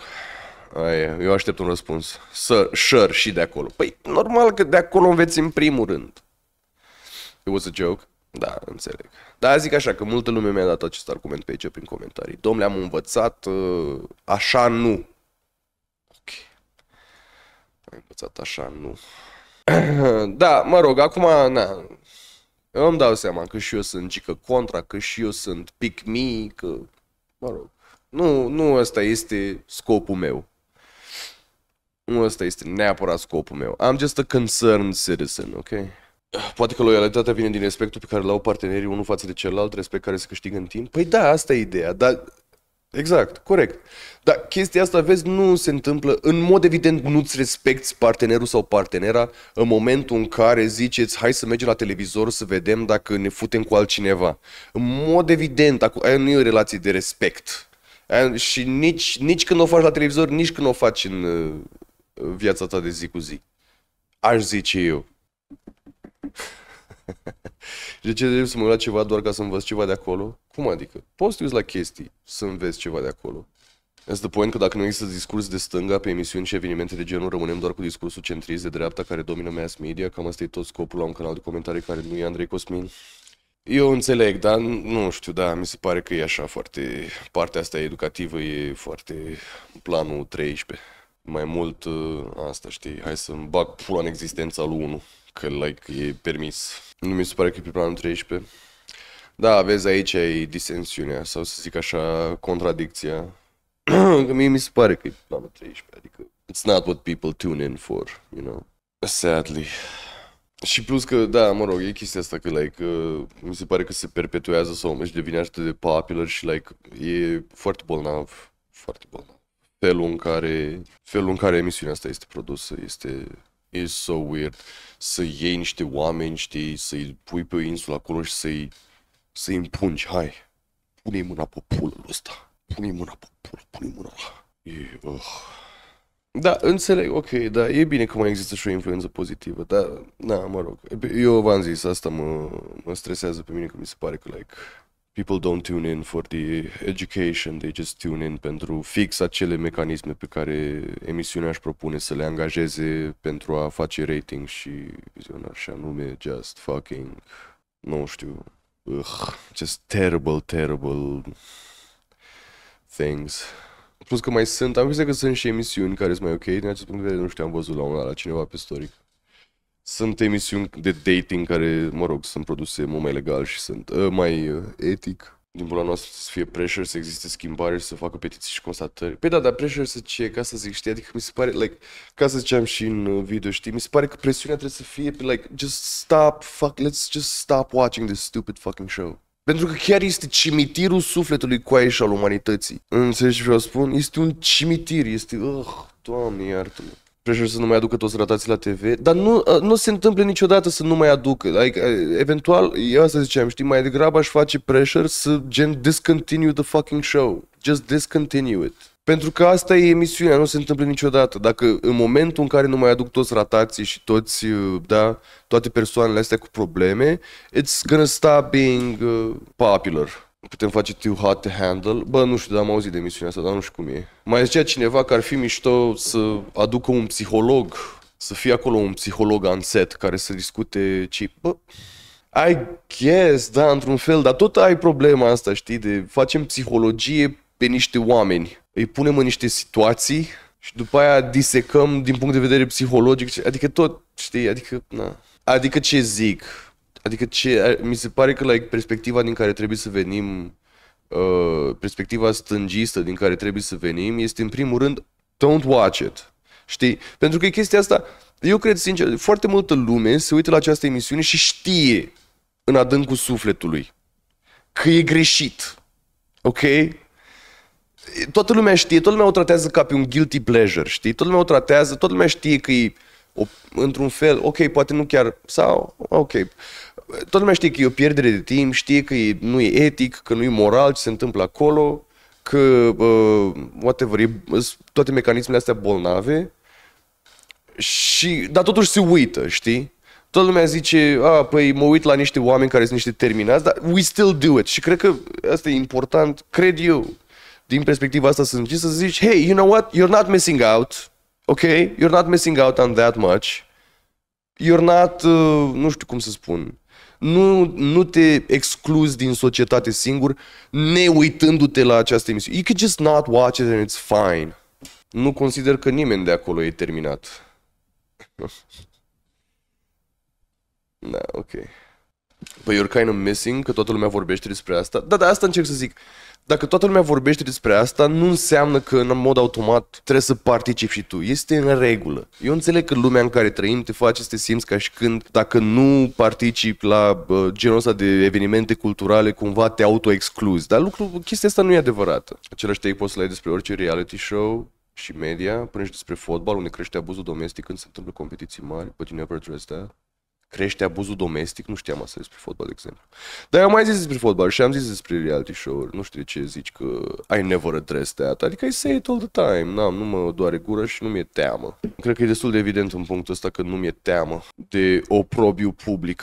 eu aștept un răspuns. Să șăr și de acolo. Păi, normal că de acolo înveți în primul rând. It was a joke. Da, înțeleg. Dar zic așa, că multă lume mi-a dat acest argument pe aici prin comentarii. Domnule, am învățat, uh, așa nu. Ok. Am învățat așa nu. [clears throat] da, mă rog, acum, na, eu îmi dau seama că și eu sunt gică contra, că și eu sunt pic me, că, mă rog, nu, nu ăsta este scopul meu. Nu ăsta este neapărat scopul meu. I'm just a concerned citizen, ok? Poate că loialitatea vine din respectul pe care l-au partenerii unul față de celălalt, respect care se câștigă în timp. Păi da, asta e ideea, dar... Exact, corect. Dar chestia asta, vezi, nu se întâmplă. În mod evident, nu-ți respecti partenerul sau partenera în momentul în care ziceți hai să mergem la televizor să vedem dacă ne futem cu altcineva. În mod evident, aia nu e o relație de respect. Aia, și nici, nici când o faci la televizor, nici când o faci în, uh, viața ta de zi cu zi. Aș zice eu. [laughs] de ce trebuie să mă la ceva doar ca să învăț ceva de acolo? Cum adică? Poți să uiți la chestii să înveți ceva de acolo. Este point că dacă nu există discurs de stânga pe emisiuni și evenimente de genul, rămânem doar cu discursul centrist de dreapta care domină mass media, cam asta e tot scopul la un canal de comentarii care nu e Andrei Cosmin. Eu înțeleg, dar nu știu, da, mi se pare că e așa foarte... Partea asta educativă e foarte planul 13 mai mult uh, asta, știi, hai să-mi bag pula în existența lui 1, că like e permis. Nu mi se pare că e pe planul 13. Da, vezi, aici e disensiunea, sau să zic așa, contradicția. [clears throat] că mie mi se pare că e pe planul 13, adică it's not what people tune in for, you know. Sadly. Și plus că, da, mă rog, e chestia asta că, like, uh, mi se pare că se perpetuează sau își devine atât de popular și, like, e foarte bolnav, foarte bolnav felul în care, felul în care emisiunea asta este produsă este is so weird. Să iei niște oameni, știi, să-i pui pe o insulă acolo și să-i, să-i împungi. Hai, pune-i mâna pe pulul ăsta. Pune-i mâna pe pulă, pune-i mâna la... E, oh. Da, înțeleg, ok, da, e bine că mai există și o influență pozitivă, dar, na, mă rog, eu v-am zis, asta mă, mă stresează pe mine că mi se pare că, like, people don't tune in for the education, they just tune in pentru fix acele mecanisme pe care emisiunea își propune să le angajeze pentru a face rating și vizionar și anume just fucking, nu știu, ugh, just terrible, terrible things. Plus că mai sunt, am văzut că sunt și emisiuni care sunt mai ok, din acest punct de vedere, nu știu, am văzut la un la cineva pe storic. Sunt emisiuni de dating care, mă rog, sunt produse mult mai legal și sunt uh, mai uh, etic. Din pula noastră să fie pressure, să existe schimbare să facă petiții și constatări. Păi da, dar pressure să ce, ca să zic, știi, adică mi se pare, like, ca să ziceam și în uh, video, știi, mi se pare că presiunea trebuie să fie like, just stop, fuck, let's just stop watching this stupid fucking show. Pentru că chiar este cimitirul sufletului cu și al umanității. Înțelegi ce vreau să spun? Este un cimitir, este... ugh, doamne, iartă-mă pressure să nu mai aducă toți ratații la TV, dar nu, uh, nu se întâmplă niciodată să nu mai aducă. Like, uh, eventual, eu asta ziceam, știi, mai degrabă aș face pressure să gen discontinue the fucking show. Just discontinue it. Pentru că asta e emisiunea, nu se întâmplă niciodată. Dacă în momentul în care nu mai aduc toți ratații și toți, uh, da, toate persoanele astea cu probleme, it's gonna stop being uh, popular putem face Too Hot to Handle. Bă, nu știu, dar am auzit de emisiunea asta, dar nu știu cum e. Mai zicea cineva că ar fi mișto să aducă un psiholog, să fie acolo un psiholog on set care să discute ce... Bă, I guess, da, într-un fel, dar tot ai problema asta, știi, de facem psihologie pe niște oameni. Îi punem în niște situații și după aia disecăm din punct de vedere psihologic, adică tot, știi, adică, na. Adică ce zic, Adică ce, mi se pare că like, perspectiva din care trebuie să venim, uh, perspectiva stângistă din care trebuie să venim, este în primul rând, don't watch it. Știi? Pentru că chestia asta, eu cred sincer, foarte multă lume se uită la această emisiune și știe în adâncul sufletului că e greșit. Ok? Toată lumea știe, toată lumea o tratează ca pe un guilty pleasure, știi? Toată lumea o tratează, toată lumea știe că e o, într-un fel, ok, poate nu chiar, sau, ok, toată lumea știe că e o pierdere de timp, știe că e, nu e etic, că nu e moral ce se întâmplă acolo, că uh, whatever, e, toate mecanismele astea bolnave, și, dar totuși se uită, știi? Toată lumea zice, a, păi mă uit la niște oameni care sunt niște terminați, dar we still do it. Și cred că asta e important, cred eu, din perspectiva asta să zici, să zici, hey, you know what, you're not missing out, ok? You're not missing out on that much. You're not, uh, nu știu cum să spun, nu, nu te excluzi din societate singur ne uitându-te la această emisiune. You could just not watch it and it's fine. Nu consider că nimeni de acolo e terminat. [laughs] da, ok. Păi you're kind of missing, că toată lumea vorbește despre asta. Da, da, asta încerc să zic. Dacă toată lumea vorbește despre asta, nu înseamnă că în mod automat trebuie să participi și tu. Este în regulă. Eu înțeleg că lumea în care trăim te face să te simți ca și când, dacă nu participi la uh, genul ăsta de evenimente culturale, cumva te autoexcluzi. Dar lucrul, chestia asta nu e adevărată. Același take poți să le ai despre orice reality show, și media, până și despre fotbal, unde crește abuzul domestic când se întâmplă competiții mari, but you never address that crește abuzul domestic, nu știam asta despre fotbal, de exemplu. Dar eu mai zis despre fotbal și am zis despre reality show-uri, nu știu de ce zici că I never address that, adică I say it all the time, N-am, nu mă doare gura și nu mi-e teamă. Cred că e destul de evident în punctul ăsta că nu mi-e teamă de oprobiu public.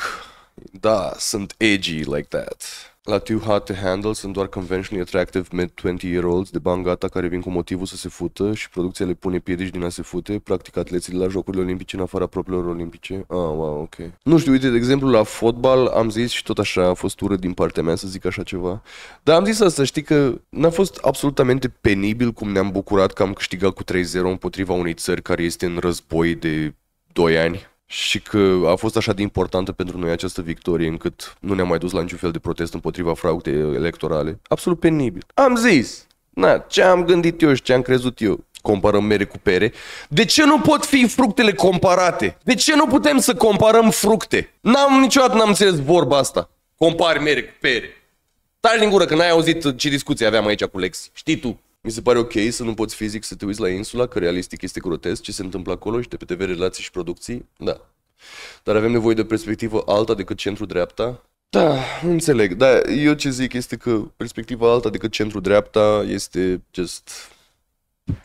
Da, sunt edgy like that la Too Hot to Handle sunt doar conventionally attractive mid-20-year-olds de bani gata care vin cu motivul să se fută și producția le pune piedici din a se fute, practic atleții la Jocurile Olimpice în afara propriilor olimpice. Ah, wow, ok. Nu știu, uite, de exemplu, la fotbal am zis și tot așa, a fost ură din partea mea să zic așa ceva. Dar am zis asta, știi că n-a fost absolutamente penibil cum ne-am bucurat că am câștigat cu 3-0 împotriva unei țări care este în război de 2 ani și că a fost așa de importantă pentru noi această victorie încât nu ne-am mai dus la niciun fel de protest împotriva fraudei electorale. Absolut penibil. Am zis, na, ce am gândit eu și ce am crezut eu. Comparăm mere cu pere. De ce nu pot fi fructele comparate? De ce nu putem să comparăm fructe? N-am niciodată n-am înțeles vorba asta. Compari mere cu pere. Tare din gură că n-ai auzit ce discuție aveam aici cu Lex. Știi tu, mi se pare ok să nu poți fizic să te uiți la insula, că realistic este grotesc ce se întâmplă acolo și de pe TV relații și producții, da. Dar avem nevoie de o perspectivă alta decât centru-dreapta. Da, înțeleg. Da, eu ce zic este că perspectiva alta decât centru-dreapta este just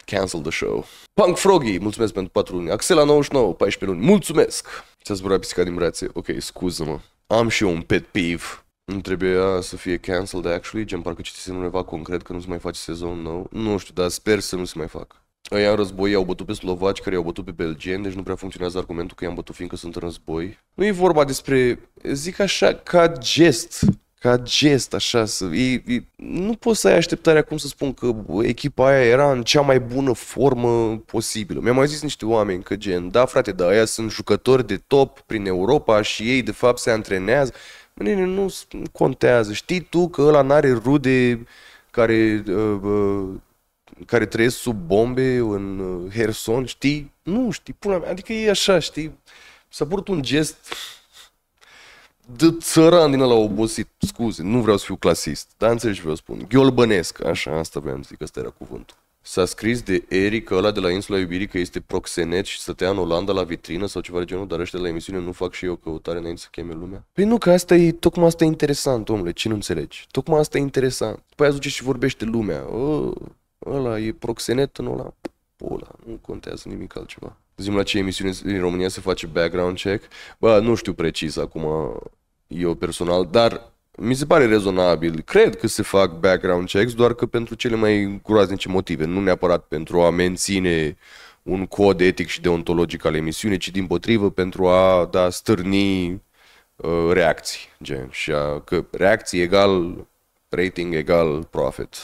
cancel the show. Punk Froggy, mulțumesc pentru 4 luni. Axela 99, 14 luni, mulțumesc! Ți-a zburat pisica din brațe. Ok, scuză-mă. Am și eu un pet peeve nu trebuia să fie cancelled actually, gen parcă citisem undeva concret că nu se mai face sezon nou. Nu știu, dar sper să nu se mai fac. Aia în război au bătut pe slovaci care i-au bătut pe belgeni, deci nu prea funcționează argumentul că i-am bătut fiindcă sunt în război. Nu e vorba despre, zic așa, ca gest, ca gest, așa, să, e, e, nu poți să ai așteptarea, cum să spun, că echipa aia era în cea mai bună formă posibilă. Mi-au mai zis niște oameni că gen, da frate, da, aia sunt jucători de top prin Europa și ei de fapt se antrenează. Nene, nu contează. Știi tu că ăla n-are rude care, uh, uh, care trăiesc sub bombe în uh, Herson, știi? Nu, știi, pula mea. Adică e așa, știi? Să port un gest de țăran din ăla obosit, scuze, nu vreau să fiu clasist, dar înțelegi ce vreau să spun. Gheolbănesc, așa, asta vreau să zic, ăsta era cuvântul. S-a scris de Eric ăla de la Insula Iubirii că este proxenet și stătea în Olanda la vitrină sau ceva de genul, dar ăștia de la emisiune nu fac și eu căutare înainte să cheme lumea. Păi nu, că asta e, tocmai asta e interesant, omule, ce nu înțelegi? Tocmai asta e interesant. Păi După aia zice și vorbește lumea. O, ă, ăla e proxenet în Olanda. Pula, nu contează nimic altceva. Zim la ce emisiune în România se face background check. Bă, nu știu precis acum eu personal, dar mi se pare rezonabil. Cred că se fac background checks, doar că pentru cele mai groaznice motive, nu neapărat pentru a menține un cod etic și deontologic al emisiunii, ci din potrivă pentru a da, stârni uh, reacții. Gen, și a, că reacții egal rating egal profit.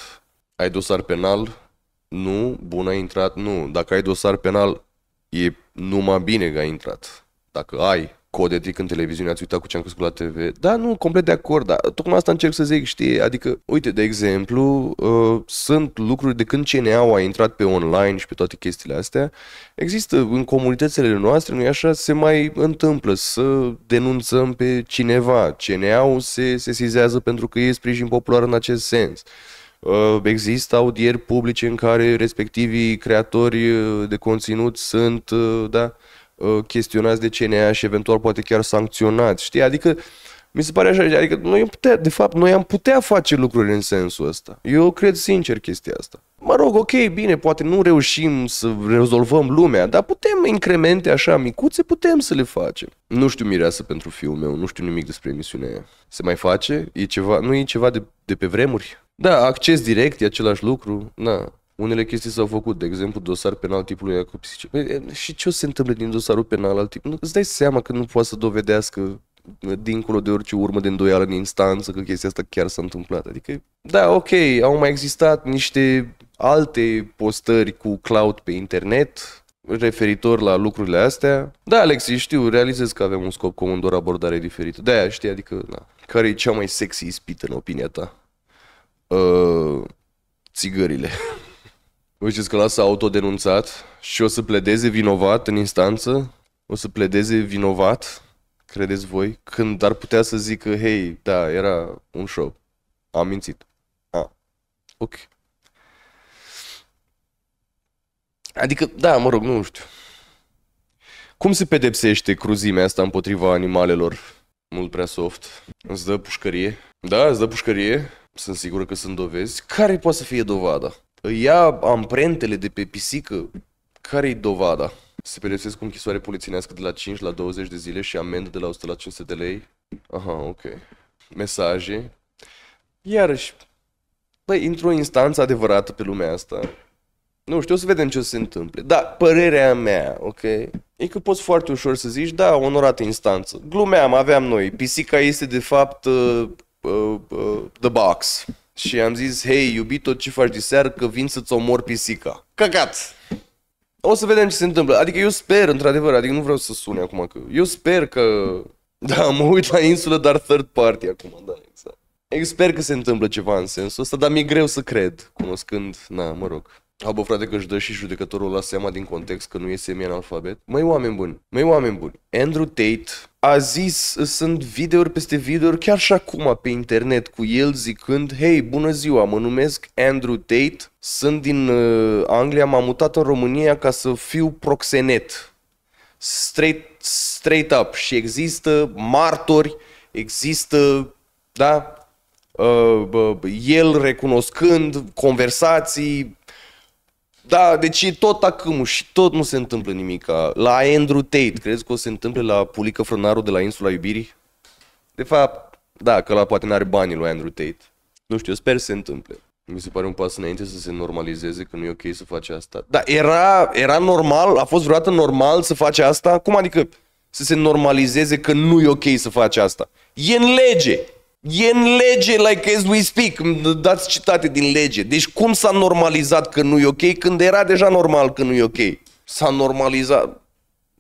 Ai dosar penal? Nu. Bun, ai intrat? Nu. Dacă ai dosar penal, e numai bine că ai intrat. Dacă ai codetic în televiziune, ați uitat cu ce am crescut la TV. Da, nu, complet de acord, dar tocmai asta încerc să zic, știi? Adică, uite, de exemplu, uh, sunt lucruri de când cna a intrat pe online și pe toate chestiile astea, există în comunitățile noastre, nu-i așa, se mai întâmplă să denunțăm pe cineva. cna se se sesizează pentru că e sprijin popular în acest sens. Uh, există audieri publice în care respectivii creatori uh, de conținut sunt, uh, da, Uh, chestionați de CNA și eventual poate chiar sancționați, știi? Adică mi se pare așa, adică noi am putea, de fapt, noi am putea face lucruri în sensul ăsta. Eu cred sincer chestia asta. Mă rog, ok, bine, poate nu reușim să rezolvăm lumea, dar putem incremente așa micuțe, putem să le facem. Nu știu mireasă pentru fiul meu, nu știu nimic despre emisiunea aia. Se mai face? E ceva, nu e ceva de, de pe vremuri? Da, acces direct e același lucru, na, unele chestii s-au făcut, de exemplu dosar penal tipului Iacob păi, Și ce o se întâmplă din dosarul penal al tipului? Îți dai seama că nu poate să dovedească dincolo de orice urmă de îndoială în instanță că chestia asta chiar s-a întâmplat. Adică, da, ok, au mai existat niște alte postări cu cloud pe internet referitor la lucrurile astea. Da, Alexi, știu, realizez că avem un scop comun, doar abordare diferită. De-aia știi, adică, na. Care e cea mai sexy ispită în opinia ta? Uh, țigările. [laughs] Voi știți că l-a s-a autodenunțat și o să pledeze vinovat în instanță? O să pledeze vinovat? Credeți voi? Când ar putea să zică, hei, da, era un show. Am mințit. A. Ok. Adică, da, mă rog, nu știu. Cum se pedepsește cruzimea asta împotriva animalelor? Mult prea soft. Îți dă pușcărie. Da, îți dă pușcărie. Sunt sigur că sunt dovezi. Care poate să fie dovada? îi ia amprentele de pe pisică, care-i dovada? Se pedepsesc cu închisoare polițienească de la 5 la 20 de zile și amendă de la 100 la 500 de lei. Aha, ok. Mesaje. Iarăși, băi, într-o instanță adevărată pe lumea asta, nu știu, o să vedem ce se întâmple. Dar părerea mea, ok, e că poți foarte ușor să zici, da, onorată instanță. Glumeam, aveam noi. Pisica este de fapt uh, uh, uh, the box și am zis, hei, iubito, ce faci de seară că vin să-ți omor pisica. Căcat! O să vedem ce se întâmplă. Adică eu sper, într-adevăr, adică nu vreau să sune acum că... Eu sper că... Da, mă uit la insulă, dar third party acum, da, exact. Eu sper că se întâmplă ceva în sensul ăsta, dar mi-e greu să cred, cunoscând, na, mă rog, Ha, bă, frate, că își dă și judecătorul la seama din context că nu e semi-analfabet. Mai oameni buni, Mai oameni buni, Andrew Tate a zis, sunt videouri peste videouri chiar și acum pe internet cu el zicând Hei, bună ziua, mă numesc Andrew Tate, sunt din uh, Anglia, m-am mutat în România ca să fiu proxenet. Straight, straight up. Și există martori, există, da, uh, uh, el recunoscând conversații, da, deci tot acâmul și tot nu se întâmplă nimic. La Andrew Tate, crezi că o se întâmple la Pulică Frănaru de la Insula Iubirii? De fapt, da, că la poate n-are banii lui Andrew Tate. Nu știu, sper să se întâmple. Mi se pare un pas înainte să se normalizeze că nu e ok să faci asta. Da, era, era normal, a fost vreodată normal să faci asta? Cum adică să se normalizeze că nu e ok să faci asta? E în lege! E în lege, like as we speak, dați citate din lege. Deci cum s-a normalizat că nu e ok când era deja normal că nu e ok? S-a normalizat.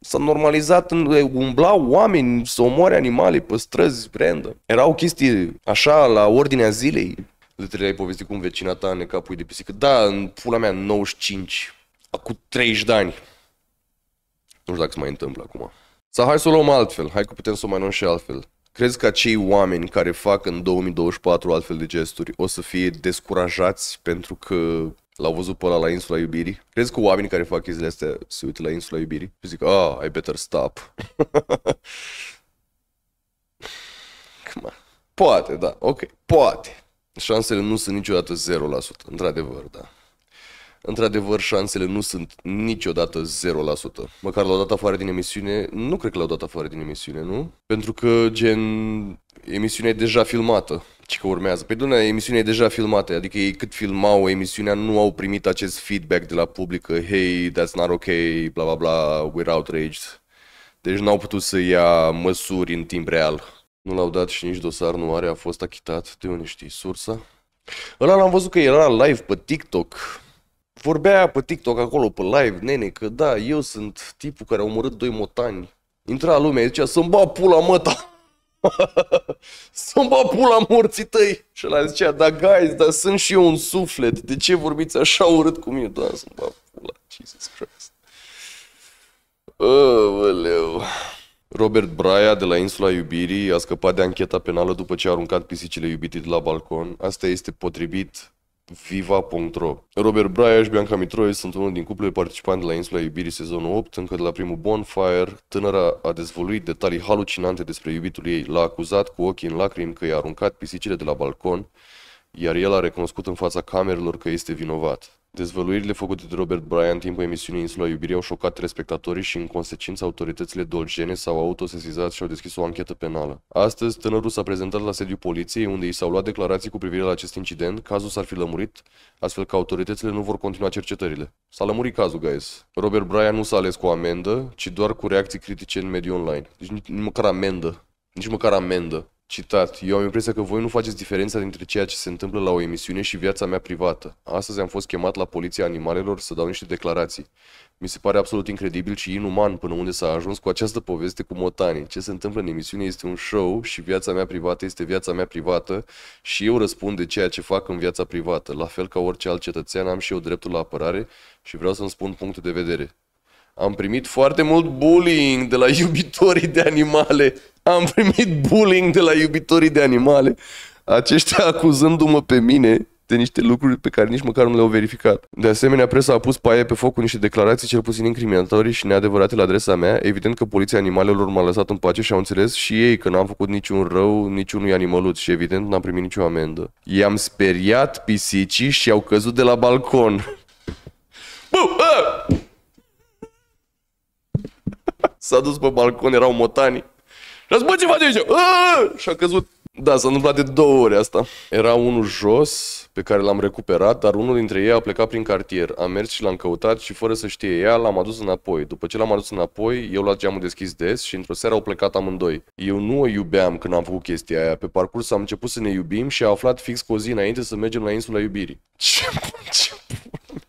S-a normalizat, umblau oameni să omoare animale pe străzi, random. Erau chestii așa la ordinea zilei. De trei ai povestit cum vecina ta în capul de pisică. Da, în pula mea, 95, acum 30 de ani. Nu știu dacă se mai întâmplă acum. Sau hai să o luăm altfel, hai că putem să o mai luăm și altfel. Crezi că acei oameni care fac în 2024 altfel de gesturi o să fie descurajați pentru că l-au văzut pe ăla la insula iubirii? Crezi că oamenii care fac chestiile astea se uită la insula iubirii și zic, ah, I better stop. [laughs] poate, da, ok, poate. Șansele nu sunt niciodată 0%, într-adevăr, da. Într-adevăr, șansele nu sunt niciodată 0%. Măcar l-au dat afară din emisiune, nu cred că l-au dat afară din emisiune, nu? Pentru că, gen, emisiunea e deja filmată, ce că urmează. Pe păi, dumne, emisiunea e deja filmată, adică ei cât filmau emisiunea nu au primit acest feedback de la public hey, that's not okay, bla bla bla, we're outraged. Deci n-au putut să ia măsuri în timp real. Nu l-au dat și nici dosar nu are, a fost achitat. De unde știi sursa? Ăla l-am văzut că era live pe TikTok vorbea pe TikTok acolo, pe live, nene, că da, eu sunt tipul care a omorât doi motani. Intra lumea, zicea, să-mi ba pula măta! [laughs] să-mi ba pula morții tăi! Și ăla zicea, da, guys, dar sunt și eu un suflet, de ce vorbiți așa urât cu mine? Da, să-mi ba pula, Jesus Christ. Aoleu. Robert Braia de la Insula Iubirii a scăpat de ancheta penală după ce a aruncat pisicile iubite de la balcon. Asta este potrivit viva.ro Robert Braia și Bianca Mitroiu sunt unul din cuplurile participanți la Insula Iubirii sezonul 8, încă de la primul bonfire, tânăra a dezvăluit detalii halucinante despre iubitul ei, l-a acuzat cu ochii în lacrimi că i-a aruncat pisicile de la balcon, iar el a recunoscut în fața camerelor că este vinovat. Dezvăluirile făcute de Robert Bryan în timpul emisiunii Insula Iubirii au șocat respectatorii și, în consecință, autoritățile dolgene s-au autosesizat și au deschis o anchetă penală. Astăzi, tânărul s-a prezentat la sediul poliției, unde i s-au luat declarații cu privire la acest incident, cazul s-ar fi lămurit, astfel că autoritățile nu vor continua cercetările. S-a lămurit cazul, guys. Robert Bryan nu s-a ales cu amendă, ci doar cu reacții critice în mediul online. Deci nici măcar amendă. Nici măcar amendă. Citat, eu am impresia că voi nu faceți diferența dintre ceea ce se întâmplă la o emisiune și viața mea privată. Astăzi am fost chemat la Poliția Animalelor să dau niște declarații. Mi se pare absolut incredibil și inuman până unde s-a ajuns cu această poveste cu Motani. Ce se întâmplă în emisiune este un show și viața mea privată este viața mea privată și eu răspund de ceea ce fac în viața privată. La fel ca orice alt cetățean am și eu dreptul la apărare și vreau să-mi spun punctul de vedere. Am primit foarte mult bullying de la [laughs] iubitorii de animale am primit bullying de la iubitorii de animale, aceștia acuzându-mă pe mine de niște lucruri pe care nici măcar nu le-au verificat. De asemenea, presa a pus paie pe foc cu niște declarații cel puțin incriminatorii și neadevărate la adresa mea. Evident că poliția animalelor m-a lăsat în pace și au înțeles și ei că n-am făcut niciun rău niciunui animăluț și evident n-am primit nicio amendă. I-am speriat pisicii și au căzut de la balcon. [laughs] Bă, a! S-a dus pe balcon, erau motanii bă, vă de aici! Ă, și a căzut. Da, s-a întâmplat de două ori asta. Era unul jos pe care l-am recuperat, dar unul dintre ei a plecat prin cartier. Am mers și l-am căutat și fără să știe ea, l-am adus înapoi. După ce l-am adus înapoi, eu l l-am geamul deschis des și într-o seară au plecat amândoi. Eu nu o iubeam când am făcut chestia aia. Pe parcurs am început să ne iubim și a aflat fix cu o zi înainte să mergem la insula iubirii. Ce bun, ce bun.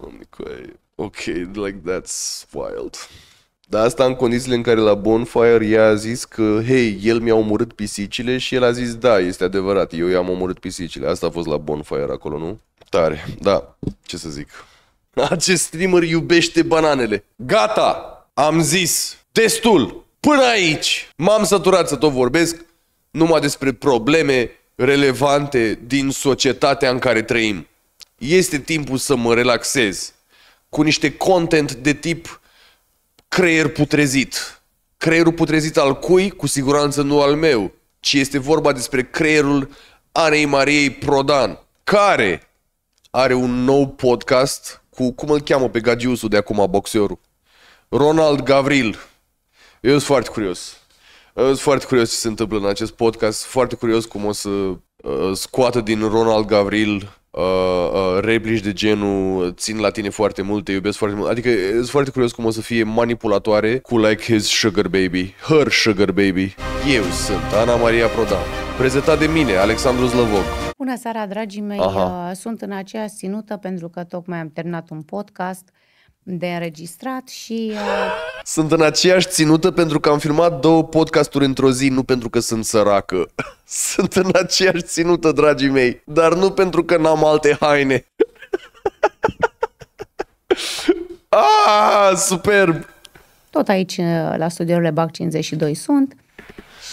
Doamne, ok, like that's wild. Dar asta în condițiile în care la Bonfire ea a zis că, hei, el mi-a omorât pisicile și el a zis, da, este adevărat, eu i-am omorât pisicile. Asta a fost la Bonfire acolo, nu? Tare, da, ce să zic. Acest streamer iubește bananele. Gata, am zis, destul, până aici. M-am săturat să tot vorbesc numai despre probleme relevante din societatea în care trăim. Este timpul să mă relaxez cu niște content de tip creier putrezit. Creierul putrezit al cui? Cu siguranță nu al meu, ci este vorba despre creierul Anei Mariei Prodan, care are un nou podcast cu, cum îl cheamă pe Gagiusul de acum, boxerul? Ronald Gavril. Eu sunt foarte curios. Eu sunt foarte curios ce se întâmplă în acest podcast, foarte curios cum o să uh, scoată din Ronald Gavril uh, uh, replici de genul țin la tine foarte mult, te iubesc foarte mult. Adică sunt foarte curios cum o să fie manipulatoare cu like his sugar baby, her sugar baby. Eu sunt Ana Maria Prodan, prezentat de mine, Alexandru Zlăvoc. Bună seara, dragii mei! Aha. Uh, sunt în aceeași ținută pentru că tocmai am terminat un podcast de înregistrat și... Uh... Sunt în aceeași ținută pentru că am filmat două podcasturi într-o zi, nu pentru că sunt săracă. [laughs] Sunt în aceeași ținută, dragii mei, dar nu pentru că n-am alte haine. [laughs] Ah, superb! Tot aici, uh, la studiourile BAC 52 sunt.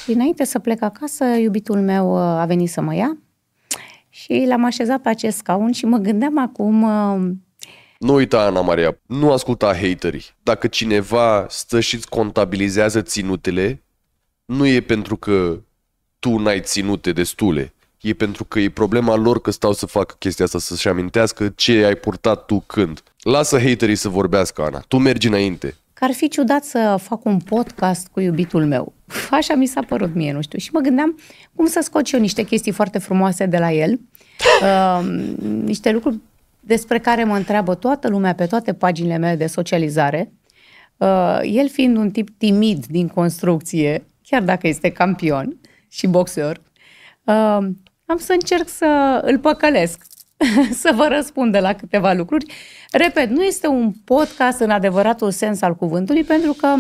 Și înainte să plec acasă, iubitul meu uh, a venit să mă ia și l-am așezat pe acest scaun și mă gândeam acum uh, nu uita, Ana Maria, nu asculta haterii. Dacă cineva stă și contabilizează ținutele, nu e pentru că tu n-ai ținute destule. E pentru că e problema lor că stau să facă chestia asta, să-și amintească ce ai purtat tu când. Lasă haterii să vorbească, Ana. Tu mergi înainte. Că ar fi ciudat să fac un podcast cu iubitul meu. Așa mi s-a părut mie, nu știu. Și mă gândeam cum să scot eu niște chestii foarte frumoase de la el. Uh, [laughs] niște lucruri despre care mă întreabă toată lumea pe toate paginile mele de socializare. Uh, el fiind un tip timid din construcție, chiar dacă este campion și boxer, uh, am să încerc să îl păcălesc, [laughs] să vă răspund de la câteva lucruri. Repet, nu este un podcast în adevăratul sens al cuvântului, pentru că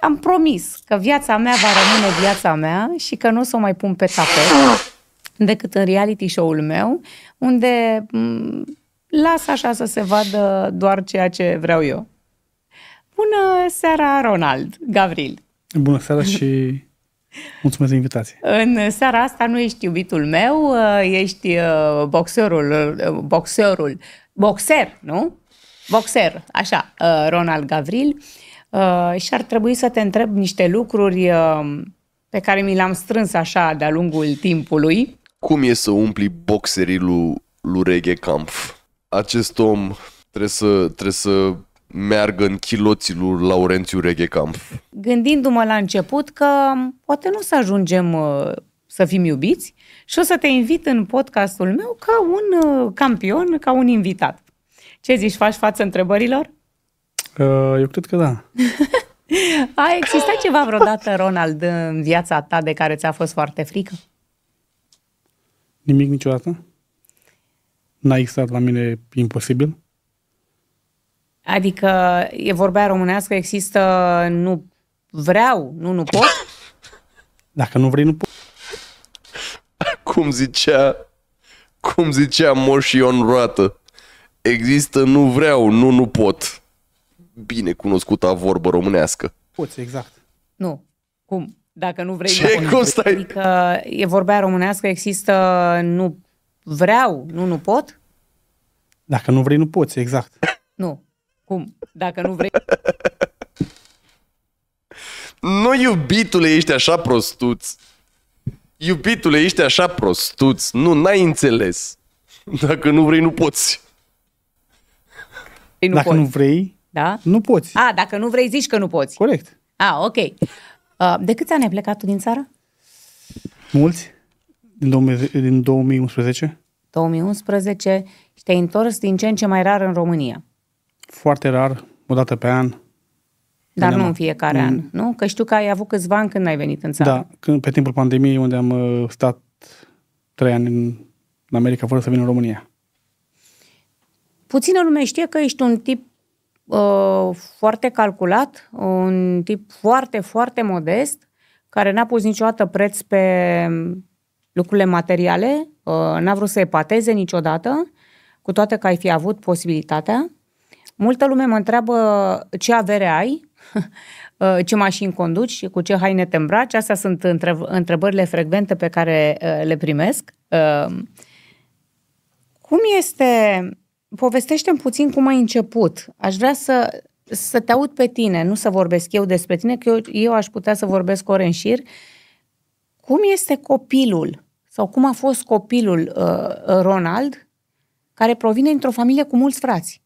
am promis că viața mea va rămâne viața mea și că nu o să o mai pun pe tapet decât în reality show-ul meu, unde las așa să se vadă doar ceea ce vreau eu. Bună seara, Ronald, Gavril. Bună seara și mulțumesc de invitație. În seara asta nu ești iubitul meu, uh, ești uh, boxerul, uh, boxerul, boxer, nu? Boxer, așa, Ronald Gavril. Și ar trebui să te întreb niște lucruri pe care mi le-am strâns așa de-a lungul timpului cum e să umpli boxerii lui, lui Reghe Kampf? Acest om trebuie să, trebuie să meargă în chiloții lui Laurențiu Reghe Kampf. Gândindu-mă la început că poate nu să ajungem uh, să fim iubiți și o să te invit în podcastul meu ca un uh, campion, ca un invitat. Ce zici, faci față întrebărilor? Uh, eu cred că da. [laughs] A existat ceva vreodată, Ronald, în viața ta de care ți-a fost foarte frică? Nimic niciodată? N-a existat la mine imposibil? Adică e vorbea românească, există nu vreau, nu nu pot? [laughs] Dacă nu vrei, nu pot. Cum zicea, cum zicea Moșion Roată, există nu vreau, nu nu pot. Bine cunoscută vorbă românească. Poți, exact. Nu. Cum? dacă nu vrei. Ce? Cum stai? Adică e vorbea românească, există nu vreau, nu, nu pot? Dacă nu vrei, nu poți, exact. Nu. Cum? Dacă nu vrei... [laughs] nu, iubitule, ești așa prostuț. Iubitule, ești așa prostuț. Nu, n-ai înțeles. Dacă nu vrei, nu poți. Ei, păi nu dacă poți. nu vrei, da? nu poți. A, dacă nu vrei, zici că nu poți. Corect. A, ok. Uh, de câți ani ai plecat tu din țară? Mulți, din, 2011. 2011 și te-ai întors din ce în ce mai rar în România. Foarte rar, o dată pe an. Dar nu am... în fiecare mm. an, nu? Că știu că ai avut câțiva ani când ai venit în țară. Da, când, pe timpul pandemiei, unde am uh, stat trei ani în, în America fără să vin în România. Puțină lume știe că ești un tip Uh, foarte calculat, un tip foarte, foarte modest, care n-a pus niciodată preț pe lucrurile materiale, uh, n-a vrut să epateze niciodată, cu toate că ai fi avut posibilitatea. Multă lume mă întreabă ce avere ai, [laughs] uh, ce mașini conduci, cu ce haine te îmbraci. Astea sunt întrebările frecvente pe care le primesc. Cum este Povestește-mi puțin cum ai început. Aș vrea să, să te aud pe tine, nu să vorbesc eu despre tine, că eu, eu aș putea să vorbesc ore în șir. Cum este copilul sau cum a fost copilul uh, uh Ronald, care provine într-o familie cu mulți frați?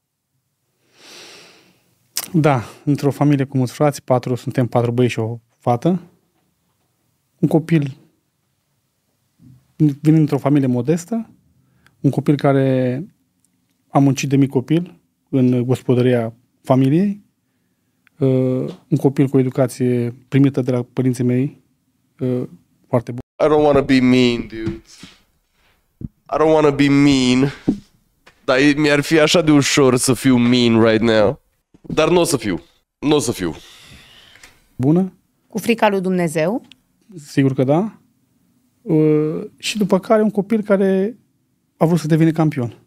Da, într-o familie cu mulți frați, patru, suntem patru băieți și o fată. Un copil vine într-o familie modestă, un copil care am muncit de mic copil în gospodăria familiei, uh, un copil cu educație primită de la părinții mei, uh, foarte bun. I don't want to be mean, dude. I don't want to be mean. Dar mi-ar fi așa de ușor să fiu mean right now. Dar nu o să fiu. Nu o să fiu. Bună? Cu frica lui Dumnezeu? Sigur că da. Uh, și după care un copil care a vrut să devină campion.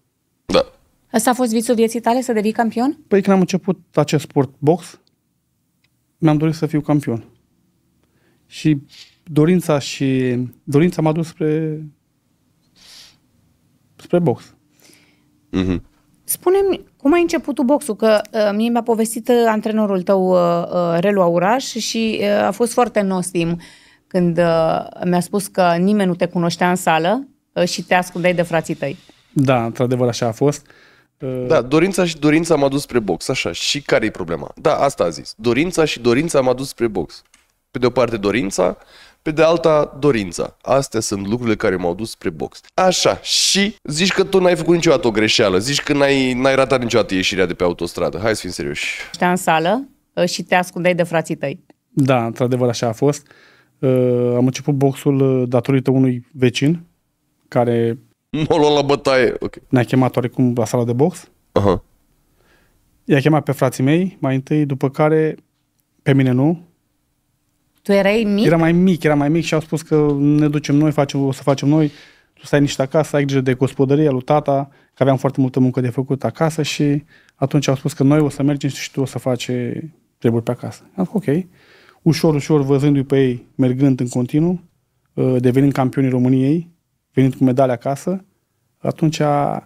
Da. Asta a fost visul vieții tale, să devii campion? Păi când am început acest sport box, mi-am dorit să fiu campion. Și dorința și dorința m-a dus spre spre box. Mm-hmm. Spune-mi, cum ai început tu boxul? Că uh, mie mi-a povestit uh, antrenorul tău, uh, uh, Relu Auraș, și uh, a fost foarte nostim când uh, mi-a spus că nimeni nu te cunoștea în sală uh, și te ascundeai de frații tăi. Da, într-adevăr așa a fost. Uh, Uh, da, dorința și dorința m-a dus spre box, așa. Și care e problema? Da, asta a zis. Dorința și dorința m-a dus spre box. Pe de o parte dorința, pe de alta dorința. Astea sunt lucrurile care m-au dus spre box. Așa, și zici că tu n-ai făcut niciodată o greșeală, zici că n-ai, n-ai ratat niciodată ieșirea de pe autostradă. Hai să fim serioși. Ești în sală uh, și te ascundeai de frații tăi. Da, într-adevăr așa a fost. Uh, am început boxul datorită unui vecin care [laughs] m a luat la bătaie. Okay. Ne-a chemat oricum la sala de box. Aha. Uh-huh. I-a chemat pe frații mei mai întâi, după care pe mine nu. Tu erai mic? Era mai mic, era mai mic și au spus că ne ducem noi, facem, o să facem noi, tu stai niște acasă, ai grijă de gospodărie, lui tata, că aveam foarte multă muncă de făcut acasă și atunci au spus că noi o să mergem și tu o să faci treburi pe acasă. Am zis, ok. Ușor, ușor, văzându-i pe ei, mergând în continuu, uh, devenind campioni României, venit cu medalia acasă, atunci, a,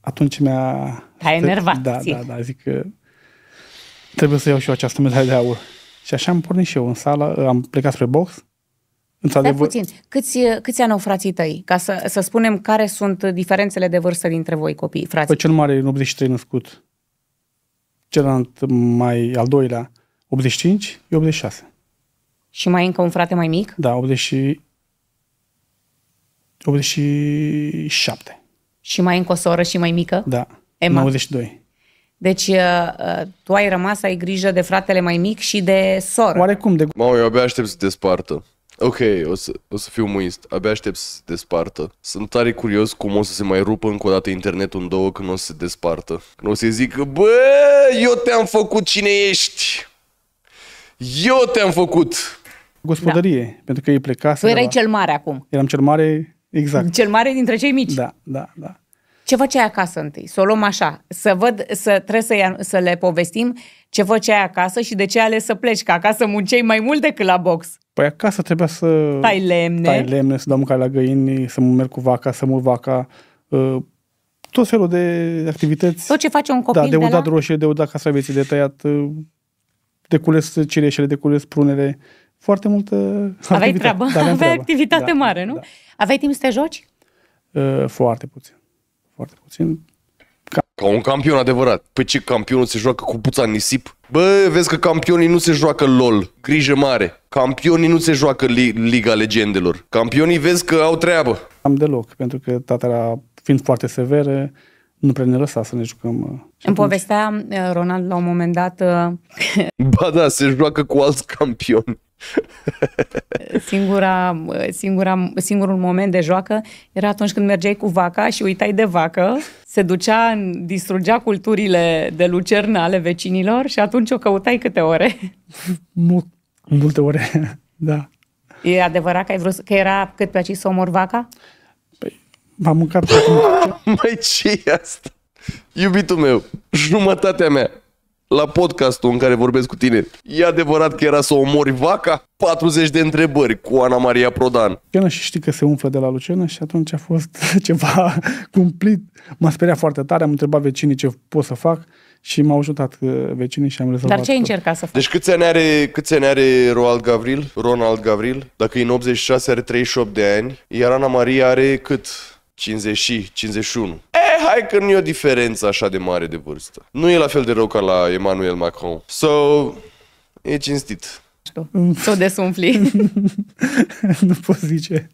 atunci mi-a... a enervat. Da, da, da, zic că trebuie să iau și eu această medalie de aur. Și așa am pornit și eu în sală, am plecat spre box. Într-adevăr... puțin, câți, câți ani au frații tăi? Ca să, să spunem care sunt diferențele de vârstă dintre voi copii, frații. Păi cel mare în 83 născut, celălalt mai al doilea 85, e 86. Și mai e încă un frate mai mic? Da, 80, 87. Și mai încă o soră și mai mică? Da, Emma. 92. Deci uh, uh, tu ai rămas, ai grijă de fratele mai mic și de soră. Oarecum de... Mă, eu abia aștept să te spartă. Ok, o să, o să fiu muist. Abia aștept să se despartă. Sunt tare curios cum o să se mai rupă încă o dată internetul în două când o să se despartă. Când o să zică, bă, eu te-am făcut cine ești. Eu te-am făcut. Gospodărie, da. pentru că ei plecaseră. Tu erai la... cel mare acum. Eram cel mare, Exact. Cel mare dintre cei mici. Da, da, da. Ce făceai acasă întâi? Să o luăm așa, să văd, să trebuie să, să le povestim ce făceai acasă și de ce ales să pleci, că acasă muncei mai mult decât la box. Păi acasă trebuia să... Tai lemne. Tai lemne, să dau mâncare la găini, să merg cu vaca, să mă vaca, ă, tot felul de activități. Tot ce face un copil da, de, de udat la... roșie, de udat castraveții, de tăiat, ă, de cules cireșele, de cules prunele foarte multă Aveai activitate. treabă, da, aveai treabă. activitate da, mare, nu? Da. Aveai timp să te joci? Uh, foarte puțin. Foarte puțin. Ca... Ca un campion adevărat. Pe păi ce campionul se joacă cu puța nisip? Bă, vezi că campionii nu se joacă LOL. Grijă mare. Campionii nu se joacă li- Liga Legendelor. Campionii vezi că au treabă. Am deloc, pentru că tatăl fiind foarte severe, nu prea ne lăsa să ne jucăm. Uh, Îmi povestea uh, Ronald la un moment dat... Ba da, se joacă cu alți campioni. [laughs] Singura, singura, singurul moment de joacă era atunci când mergeai cu vaca și uitai de vacă, se ducea, distrugea culturile de lucernă ale vecinilor și atunci o căutai câte ore. [laughs] Mult, multe ore, [laughs] da. E adevărat că ai vrut că era cât pe aici să omor vaca? Păi, m-am mâncat. Mai păi ce asta? Iubitul meu, jumătatea mea la podcastul în care vorbesc cu tine. E adevărat că era să omori vaca? 40 de întrebări cu Ana Maria Prodan. Lucena și știi că se umflă de la Lucena și atunci a fost [laughs] ceva cumplit. M-a speriat foarte tare, am întrebat vecinii ce pot să fac și m-au ajutat uh, vecinii și am rezolvat. Dar ce ai încercat să fac? Deci câți ani are, câți ani are Roald Gavril, Ronald Gavril? Dacă e în 86, are 38 de ani, iar Ana Maria are cât? 50 și 51. E! hai că nu e o diferență așa de mare de vârstă. Nu e la fel de rău ca la Emmanuel Macron. So, e cinstit. Mm, să o desumfli. [laughs] nu pot zice.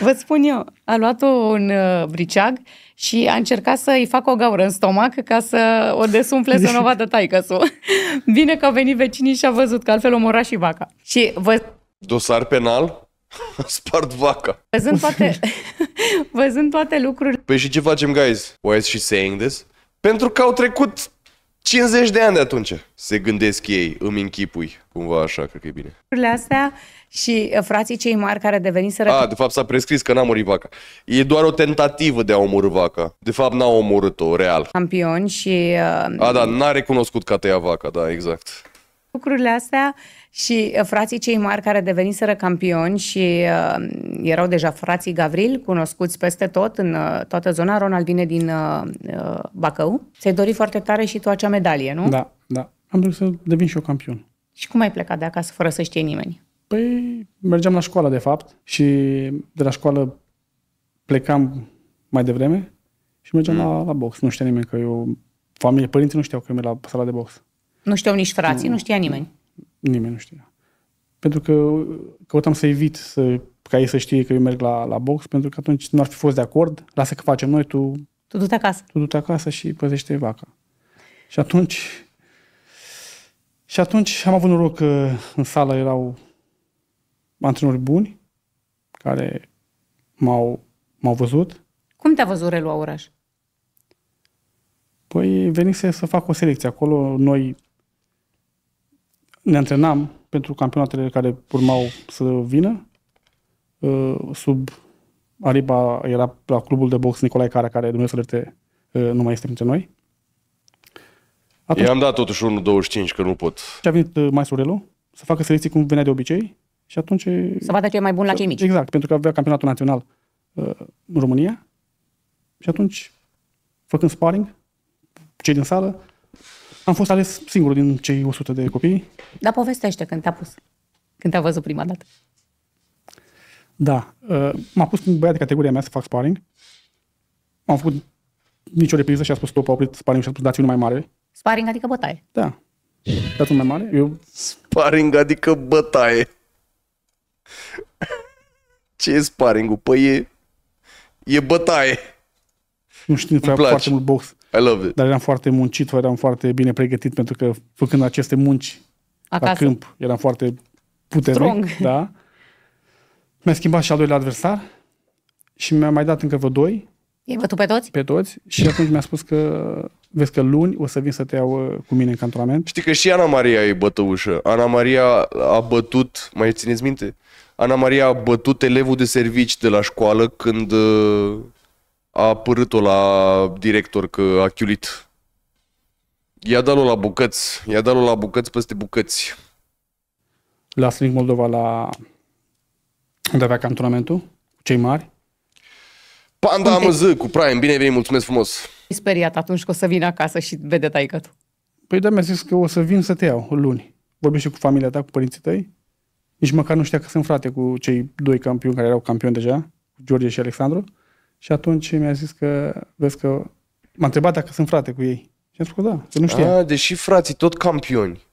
Vă spun eu, a luat-o un uh, briceag și a încercat să-i facă o gaură în stomac ca să o desumfle să nu o vadă taică Bine că au venit vecinii și a văzut, că altfel omora și vaca. Și vă... Dosar penal? [laughs] Spart vaca. Văzând toate, [laughs] văzând toate lucrurile... Păi și ce facem, guys? Why is she saying this? Pentru că au trecut 50 de ani de atunci. Se gândesc ei, îmi închipui. Cumva așa, cred că e bine. Lucrurile astea și uh, frații cei mari care deveniseră... Ah, de fapt s-a prescris că n-a murit vaca. E doar o tentativă de a omorâ vaca. De fapt n-a omorât-o, real. Campion și... Uh... A, da, n-a recunoscut că a tăiat vaca, da, exact. Lucrurile astea și uh, frații cei mari care deveniseră campioni și uh, erau deja frații Gavril, cunoscuți peste tot, în uh, toată zona vine din uh, uh, Bacău. Ți-ai dorit foarte tare și tu acea medalie, nu? Da, da. Am vrut să devin și eu campion. Și cum ai plecat de acasă fără să știe nimeni? Păi mergeam la școală, de fapt, și de la școală plecam mai devreme și mergeam mm. la, la box. Nu știa nimeni că eu, familie, părinții nu știau că eu merg la sala de box. Nu știau nici frații, nu, mm. nu știa nimeni. Nimeni nu știa. Pentru că uh, căutam să evit să, ca ei să știe că eu merg la, la box, pentru că atunci nu ar fi fost de acord, lasă că facem noi, tu... Tu du-te acasă. Tu du-te acasă și păzește vaca. Și atunci... Și atunci am avut noroc că în sală erau antrenori buni, care m-au, m-au văzut. Cum te-a văzut Relu Auraș? Păi venise să fac o selecție acolo, noi ne antrenam pentru campionatele care urmau să vină. Uh, sub Ariba era la clubul de box Nicolae Cara, care Dumnezeu să lerte, uh, nu mai este între noi. Atunci, I-am dat totuși 1.25, că nu pot. Și a venit uh, mai Surelu să facă selecții cum venea de obicei și atunci... Să vadă ce e mai bun la cei mici. Exact, pentru că avea campionatul național în România și atunci, făcând sparring, cei din sală, am fost ales singurul din cei 100 de copii. Dar povestește când te-a pus, când te-a văzut prima dată. Da. Uh, m-a pus un băiat de categoria mea să fac sparring. Am făcut nicio repriză și a spus stop, a oprit sparring și a spus dați unul mai mare. Sparring adică bătaie. Da. Dați unul mai mare. Eu... Sparring adică bătaie. Ce e sparring-ul? Păi e, e bătaie. Nu știu, foarte mult box. I love it. Dar eram foarte muncit, eram foarte bine pregătit pentru că făcând aceste munci Acasă. la câmp, eram foarte puternic. Strong. Da. Mi-a schimbat și al doilea adversar și mi-a mai dat încă vreo doi. E ai pe toți? Pe toți și atunci mi-a spus că vezi că luni o să vin să te iau uh, cu mine în cantonament. Știi că și Ana Maria e bătăușă. Ana Maria a bătut, mai țineți minte? Ana Maria a bătut elevul de servici de la școală când uh, a părât-o la director că a chiulit. I-a dat la bucăți, i-a dat la bucăți peste bucăți. La Sling Moldova la... unde avea cantonamentul? Cei mari? Panda Unde? AMZ cu Prime, bine venit, mulțumesc frumos! Speriat atunci că o să vin acasă și vede taică tu. Păi da, mi-a zis că o să vin să te iau luni. Vorbești și cu familia ta, cu părinții tăi? Nici măcar nu știa că sunt frate cu cei doi campioni care erau campioni deja, George și Alexandru. Și atunci mi-a zis că, vezi că, m-a întrebat dacă sunt frate cu ei. Și am spus că da, că nu știam. A, deși deci frații tot campioni.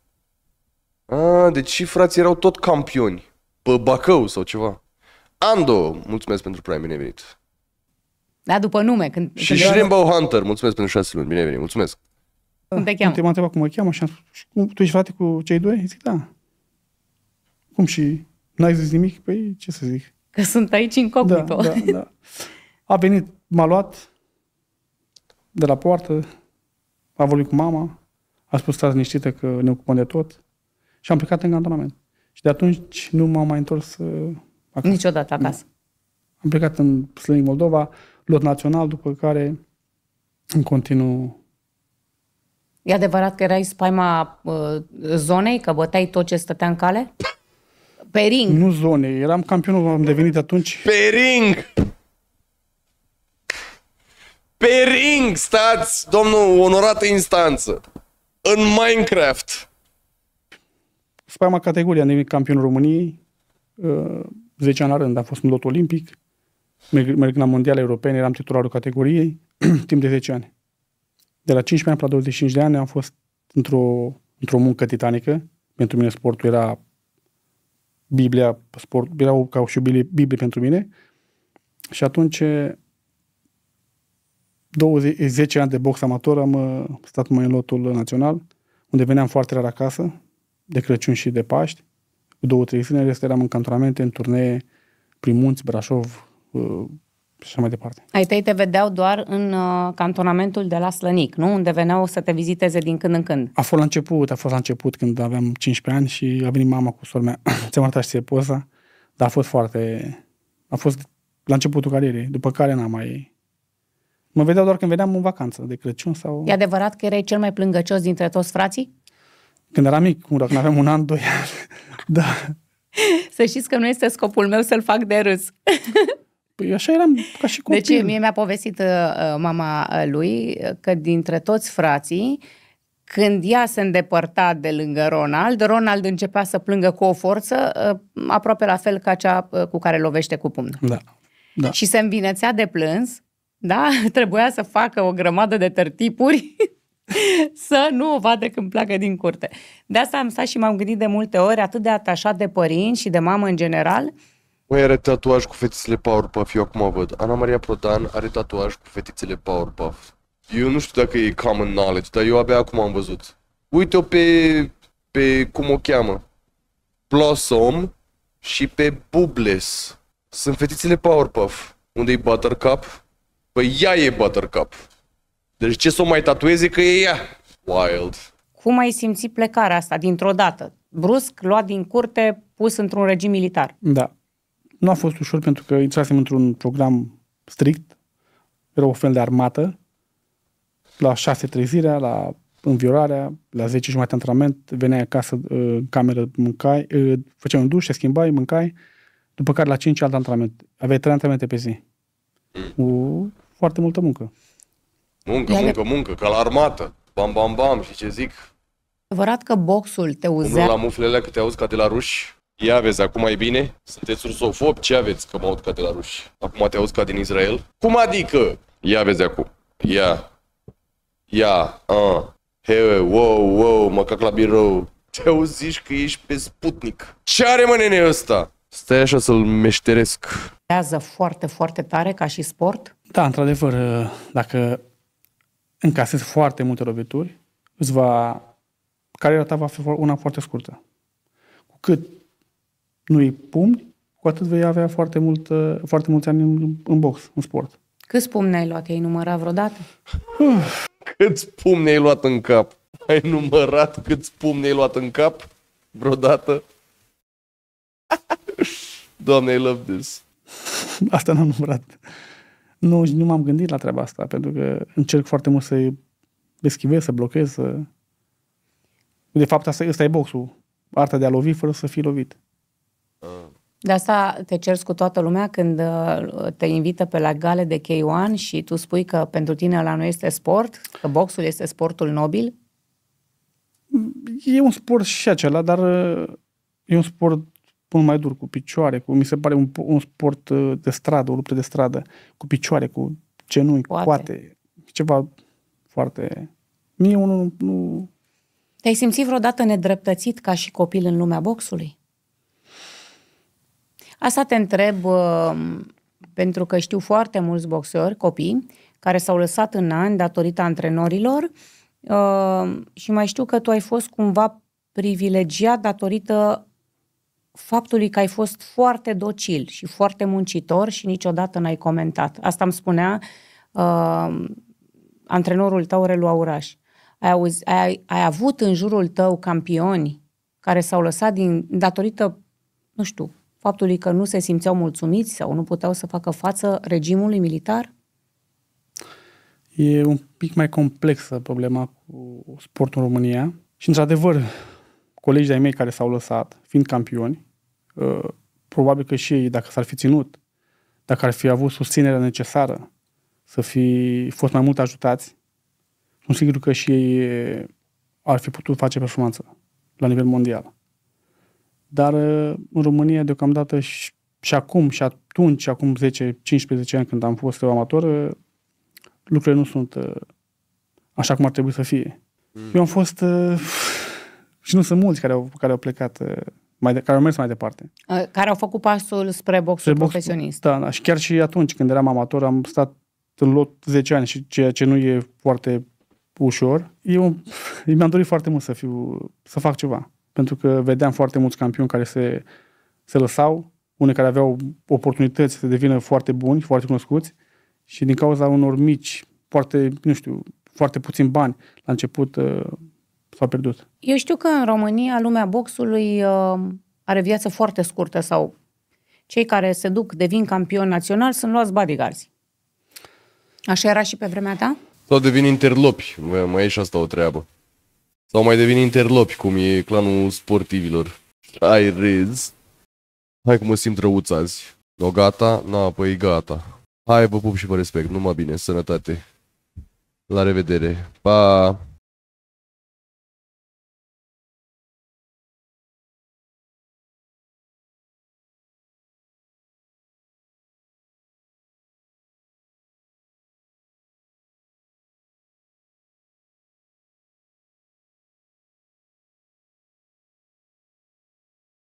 A, deci frații erau tot campioni. Pe Bacău sau ceva. Ando, mulțumesc pentru Prime, bine venit. Da, după nume. Când, și când Shrimbo Hunter, mulțumesc pentru șase luni, bine venit, mulțumesc. Cum te ah, cheamă? M-a întrebat cum mă cheamă și am spus, tu ești frate cu cei doi? Zic, da. Cum și n-ai zis nimic? Păi, ce să zic? Că sunt aici incognito. Da, da, da. [laughs] A venit, m-a luat de la poartă, a vorbit cu mama, a spus stați niștită că ne ocupăm de tot și am plecat în cantonament. Și de atunci nu m-am mai întors uh, acasă. Niciodată acasă. Nu. Am plecat în Slănic Moldova, lot național, după care în continuu E adevărat că erai spaima uh, zonei, că băteai tot ce stătea în cale? Pering! Nu zone, eram campionul, am devenit atunci. Pering. Pe ring stați, domnul, onorată instanță. În Minecraft. Spaima categoria, de campion României. 10 uh, ani la rând a fost un lot olimpic. Mergând la mondiale europene, eram titularul categoriei [clears throat] timp de 10 ani. De la 15 ani până la 25 de ani am fost într-o, într-o muncă titanică. Pentru mine sportul era Biblia, sport, era ca și Biblie, Biblie pentru mine. Și atunci 20, 10 ani de box amator am uh, stat mai în lotul național, unde veneam foarte rar acasă, de Crăciun și de Paști, cu două, trei zile, rest eram în cantonamente, în turnee, prin munți, Brașov uh, și așa mai departe. Ai tăi te vedeau doar în uh, cantonamentul de la Slănic, nu? Unde veneau să te viziteze din când în când. A fost la început, a fost la început când aveam 15 ani și a venit mama cu sormea. [clears throat] ți-am arătat și poza, dar a fost foarte... A fost la începutul carierei, după care n-am mai Mă vedeau doar când veneam în vacanță, de Crăciun sau... E adevărat că erai cel mai plângăcios dintre toți frații? Când eram mic, unul, când aveam un an, doi ani. [laughs] da. Să știți că nu este scopul meu să-l fac de râs. [laughs] Păi așa eram ca și deci, copil. Deci mie mi-a povestit uh, uh, mama lui că dintre toți frații, când ea se îndepărta de lângă Ronald, Ronald începea să plângă cu o forță uh, aproape la fel ca cea uh, cu care lovește cu pumnul. Da. da. Și se învinețea de plâns da? [laughs] Trebuia să facă o grămadă de tertipuri [laughs] să nu o vadă când pleacă din curte. De asta am stat și m-am gândit de multe ori atât de atașat de părinți și de mamă în general. Păi are tatuaj cu fetițele Powerpuff, eu acum văd. Ana Maria Prodan are tatuaj cu fetițele Powerpuff. Eu nu știu dacă e common knowledge, dar eu abia acum am văzut. Uite-o pe, pe cum o cheamă, Blossom și pe Bubles. Sunt fetițele Powerpuff, unde e Buttercup, Păi ea e Buttercup. Deci ce să o mai tatueze că e ea? Wild. Cum ai simțit plecarea asta dintr-o dată? Brusc, luat din curte, pus într-un regim militar. Da. Nu a fost ușor pentru că intrasem într-un program strict. Era o fel de armată. La șase trezirea, la înviorarea, la 10 jumate antrenament, veneai acasă, uh, în cameră, mâncai, uh, făceai un duș, te schimbai, mâncai, după care la 5 alt antrenament. Aveai trei antrenamente pe zi. Mm foarte multă muncă. Muncă, Iar muncă, muncă, ca la armată. Bam, bam, bam. Și ce zic? Adevărat că boxul te uzea... Umblă la muflele că te auzi ca de la ruși. Ia vezi acum e bine? Sunteți rusofob? Ce aveți că mă aud ca de la ruși? Acum te auzi ca din Israel? Cum adică? Ia vezi acum. Ia. Ia. Uh. He, wow, wow, mă cac la birou. Te auzi că ești pe sputnic. Ce are mă nene ăsta? Stai așa să-l meșteresc. Foarte, foarte tare ca și sport? Da, într-adevăr, dacă încasezi foarte multe lovituri, îți va, cariera ta va fi una foarte scurtă. Cu cât nu îi pumni, cu atât vei avea foarte, mult, foarte mulți ani în, în box, în sport. Câți pumni ai luat? Ai numărat vreodată? Câți pumni ai luat în cap? Ai numărat câți pumni ai luat în cap vreodată? [laughs] Doamne, I love this. Asta n-am numărat. Nu, nu m-am gândit la treaba asta, pentru că încerc foarte mult să eschivez, să blochez, să... De fapt, asta, asta e boxul. Arta de a lovi fără să fii lovit. De asta te cerți cu toată lumea când uh, te invită pe la gale de K1 și tu spui că pentru tine la nu este sport, că boxul este sportul nobil? Mm, e un sport și acela, dar uh, e un sport pun mai dur cu picioare, cu, mi se pare un, un sport uh, de stradă, o luptă de stradă, cu picioare, cu genunchi, coate. coate ceva foarte... Mie unul nu... Te-ai simțit vreodată nedreptățit ca și copil în lumea boxului? Asta te întreb uh, pentru că știu foarte mulți boxeri, copii, care s-au lăsat în ani datorită antrenorilor uh, și mai știu că tu ai fost cumva privilegiat datorită faptului că ai fost foarte docil și foarte muncitor și niciodată n-ai comentat. Asta îmi spunea uh, antrenorul tău Relu Auraș. Ai, auzi, ai, ai avut în jurul tău campioni care s-au lăsat din datorită, nu știu, faptului că nu se simțeau mulțumiți sau nu puteau să facă față regimului militar? E un pic mai complexă problema cu sportul în România și, într-adevăr, colegii de-ai mei care s-au lăsat, fiind campioni, Uh, probabil că și ei, dacă s-ar fi ținut, dacă ar fi avut susținerea necesară, să fi fost mai mult ajutați, sunt sigur că și ei uh, ar fi putut face performanță la nivel mondial. Dar uh, în România, deocamdată, și, și acum, și atunci, acum 10-15 ani când am fost eu amator, lucrurile nu sunt așa cum ar trebui să fie. Mm. Eu am fost, și nu sunt mulți care au, care au plecat mai de, care au mers mai departe. Care au făcut pasul spre boxul spre profesionist. Box, da, da, și chiar și atunci când eram amator am stat în lot 10 ani și ceea ce nu e foarte ușor. Eu [laughs] mi-am dorit foarte mult să, fiu, să fac ceva, pentru că vedeam foarte mulți campioni care se, se lăsau, unii care aveau oportunități să devină foarte buni, foarte cunoscuți și din cauza unor mici, foarte, nu știu, foarte puțin bani la început uh, s-a pierdut. Eu știu că în România lumea boxului uh, are viață foarte scurtă sau cei care se duc, devin campioni național, sunt luați bodyguards. Așa era și pe vremea ta? Sau devin interlopi, mai e și asta o treabă. Sau mai devin interlopi, cum e clanul sportivilor. Ai riz, Hai cum mă simt răuț azi. No, gata? Na, păi gata. Hai, vă pup și vă respect. Numai bine, sănătate. La revedere. Pa!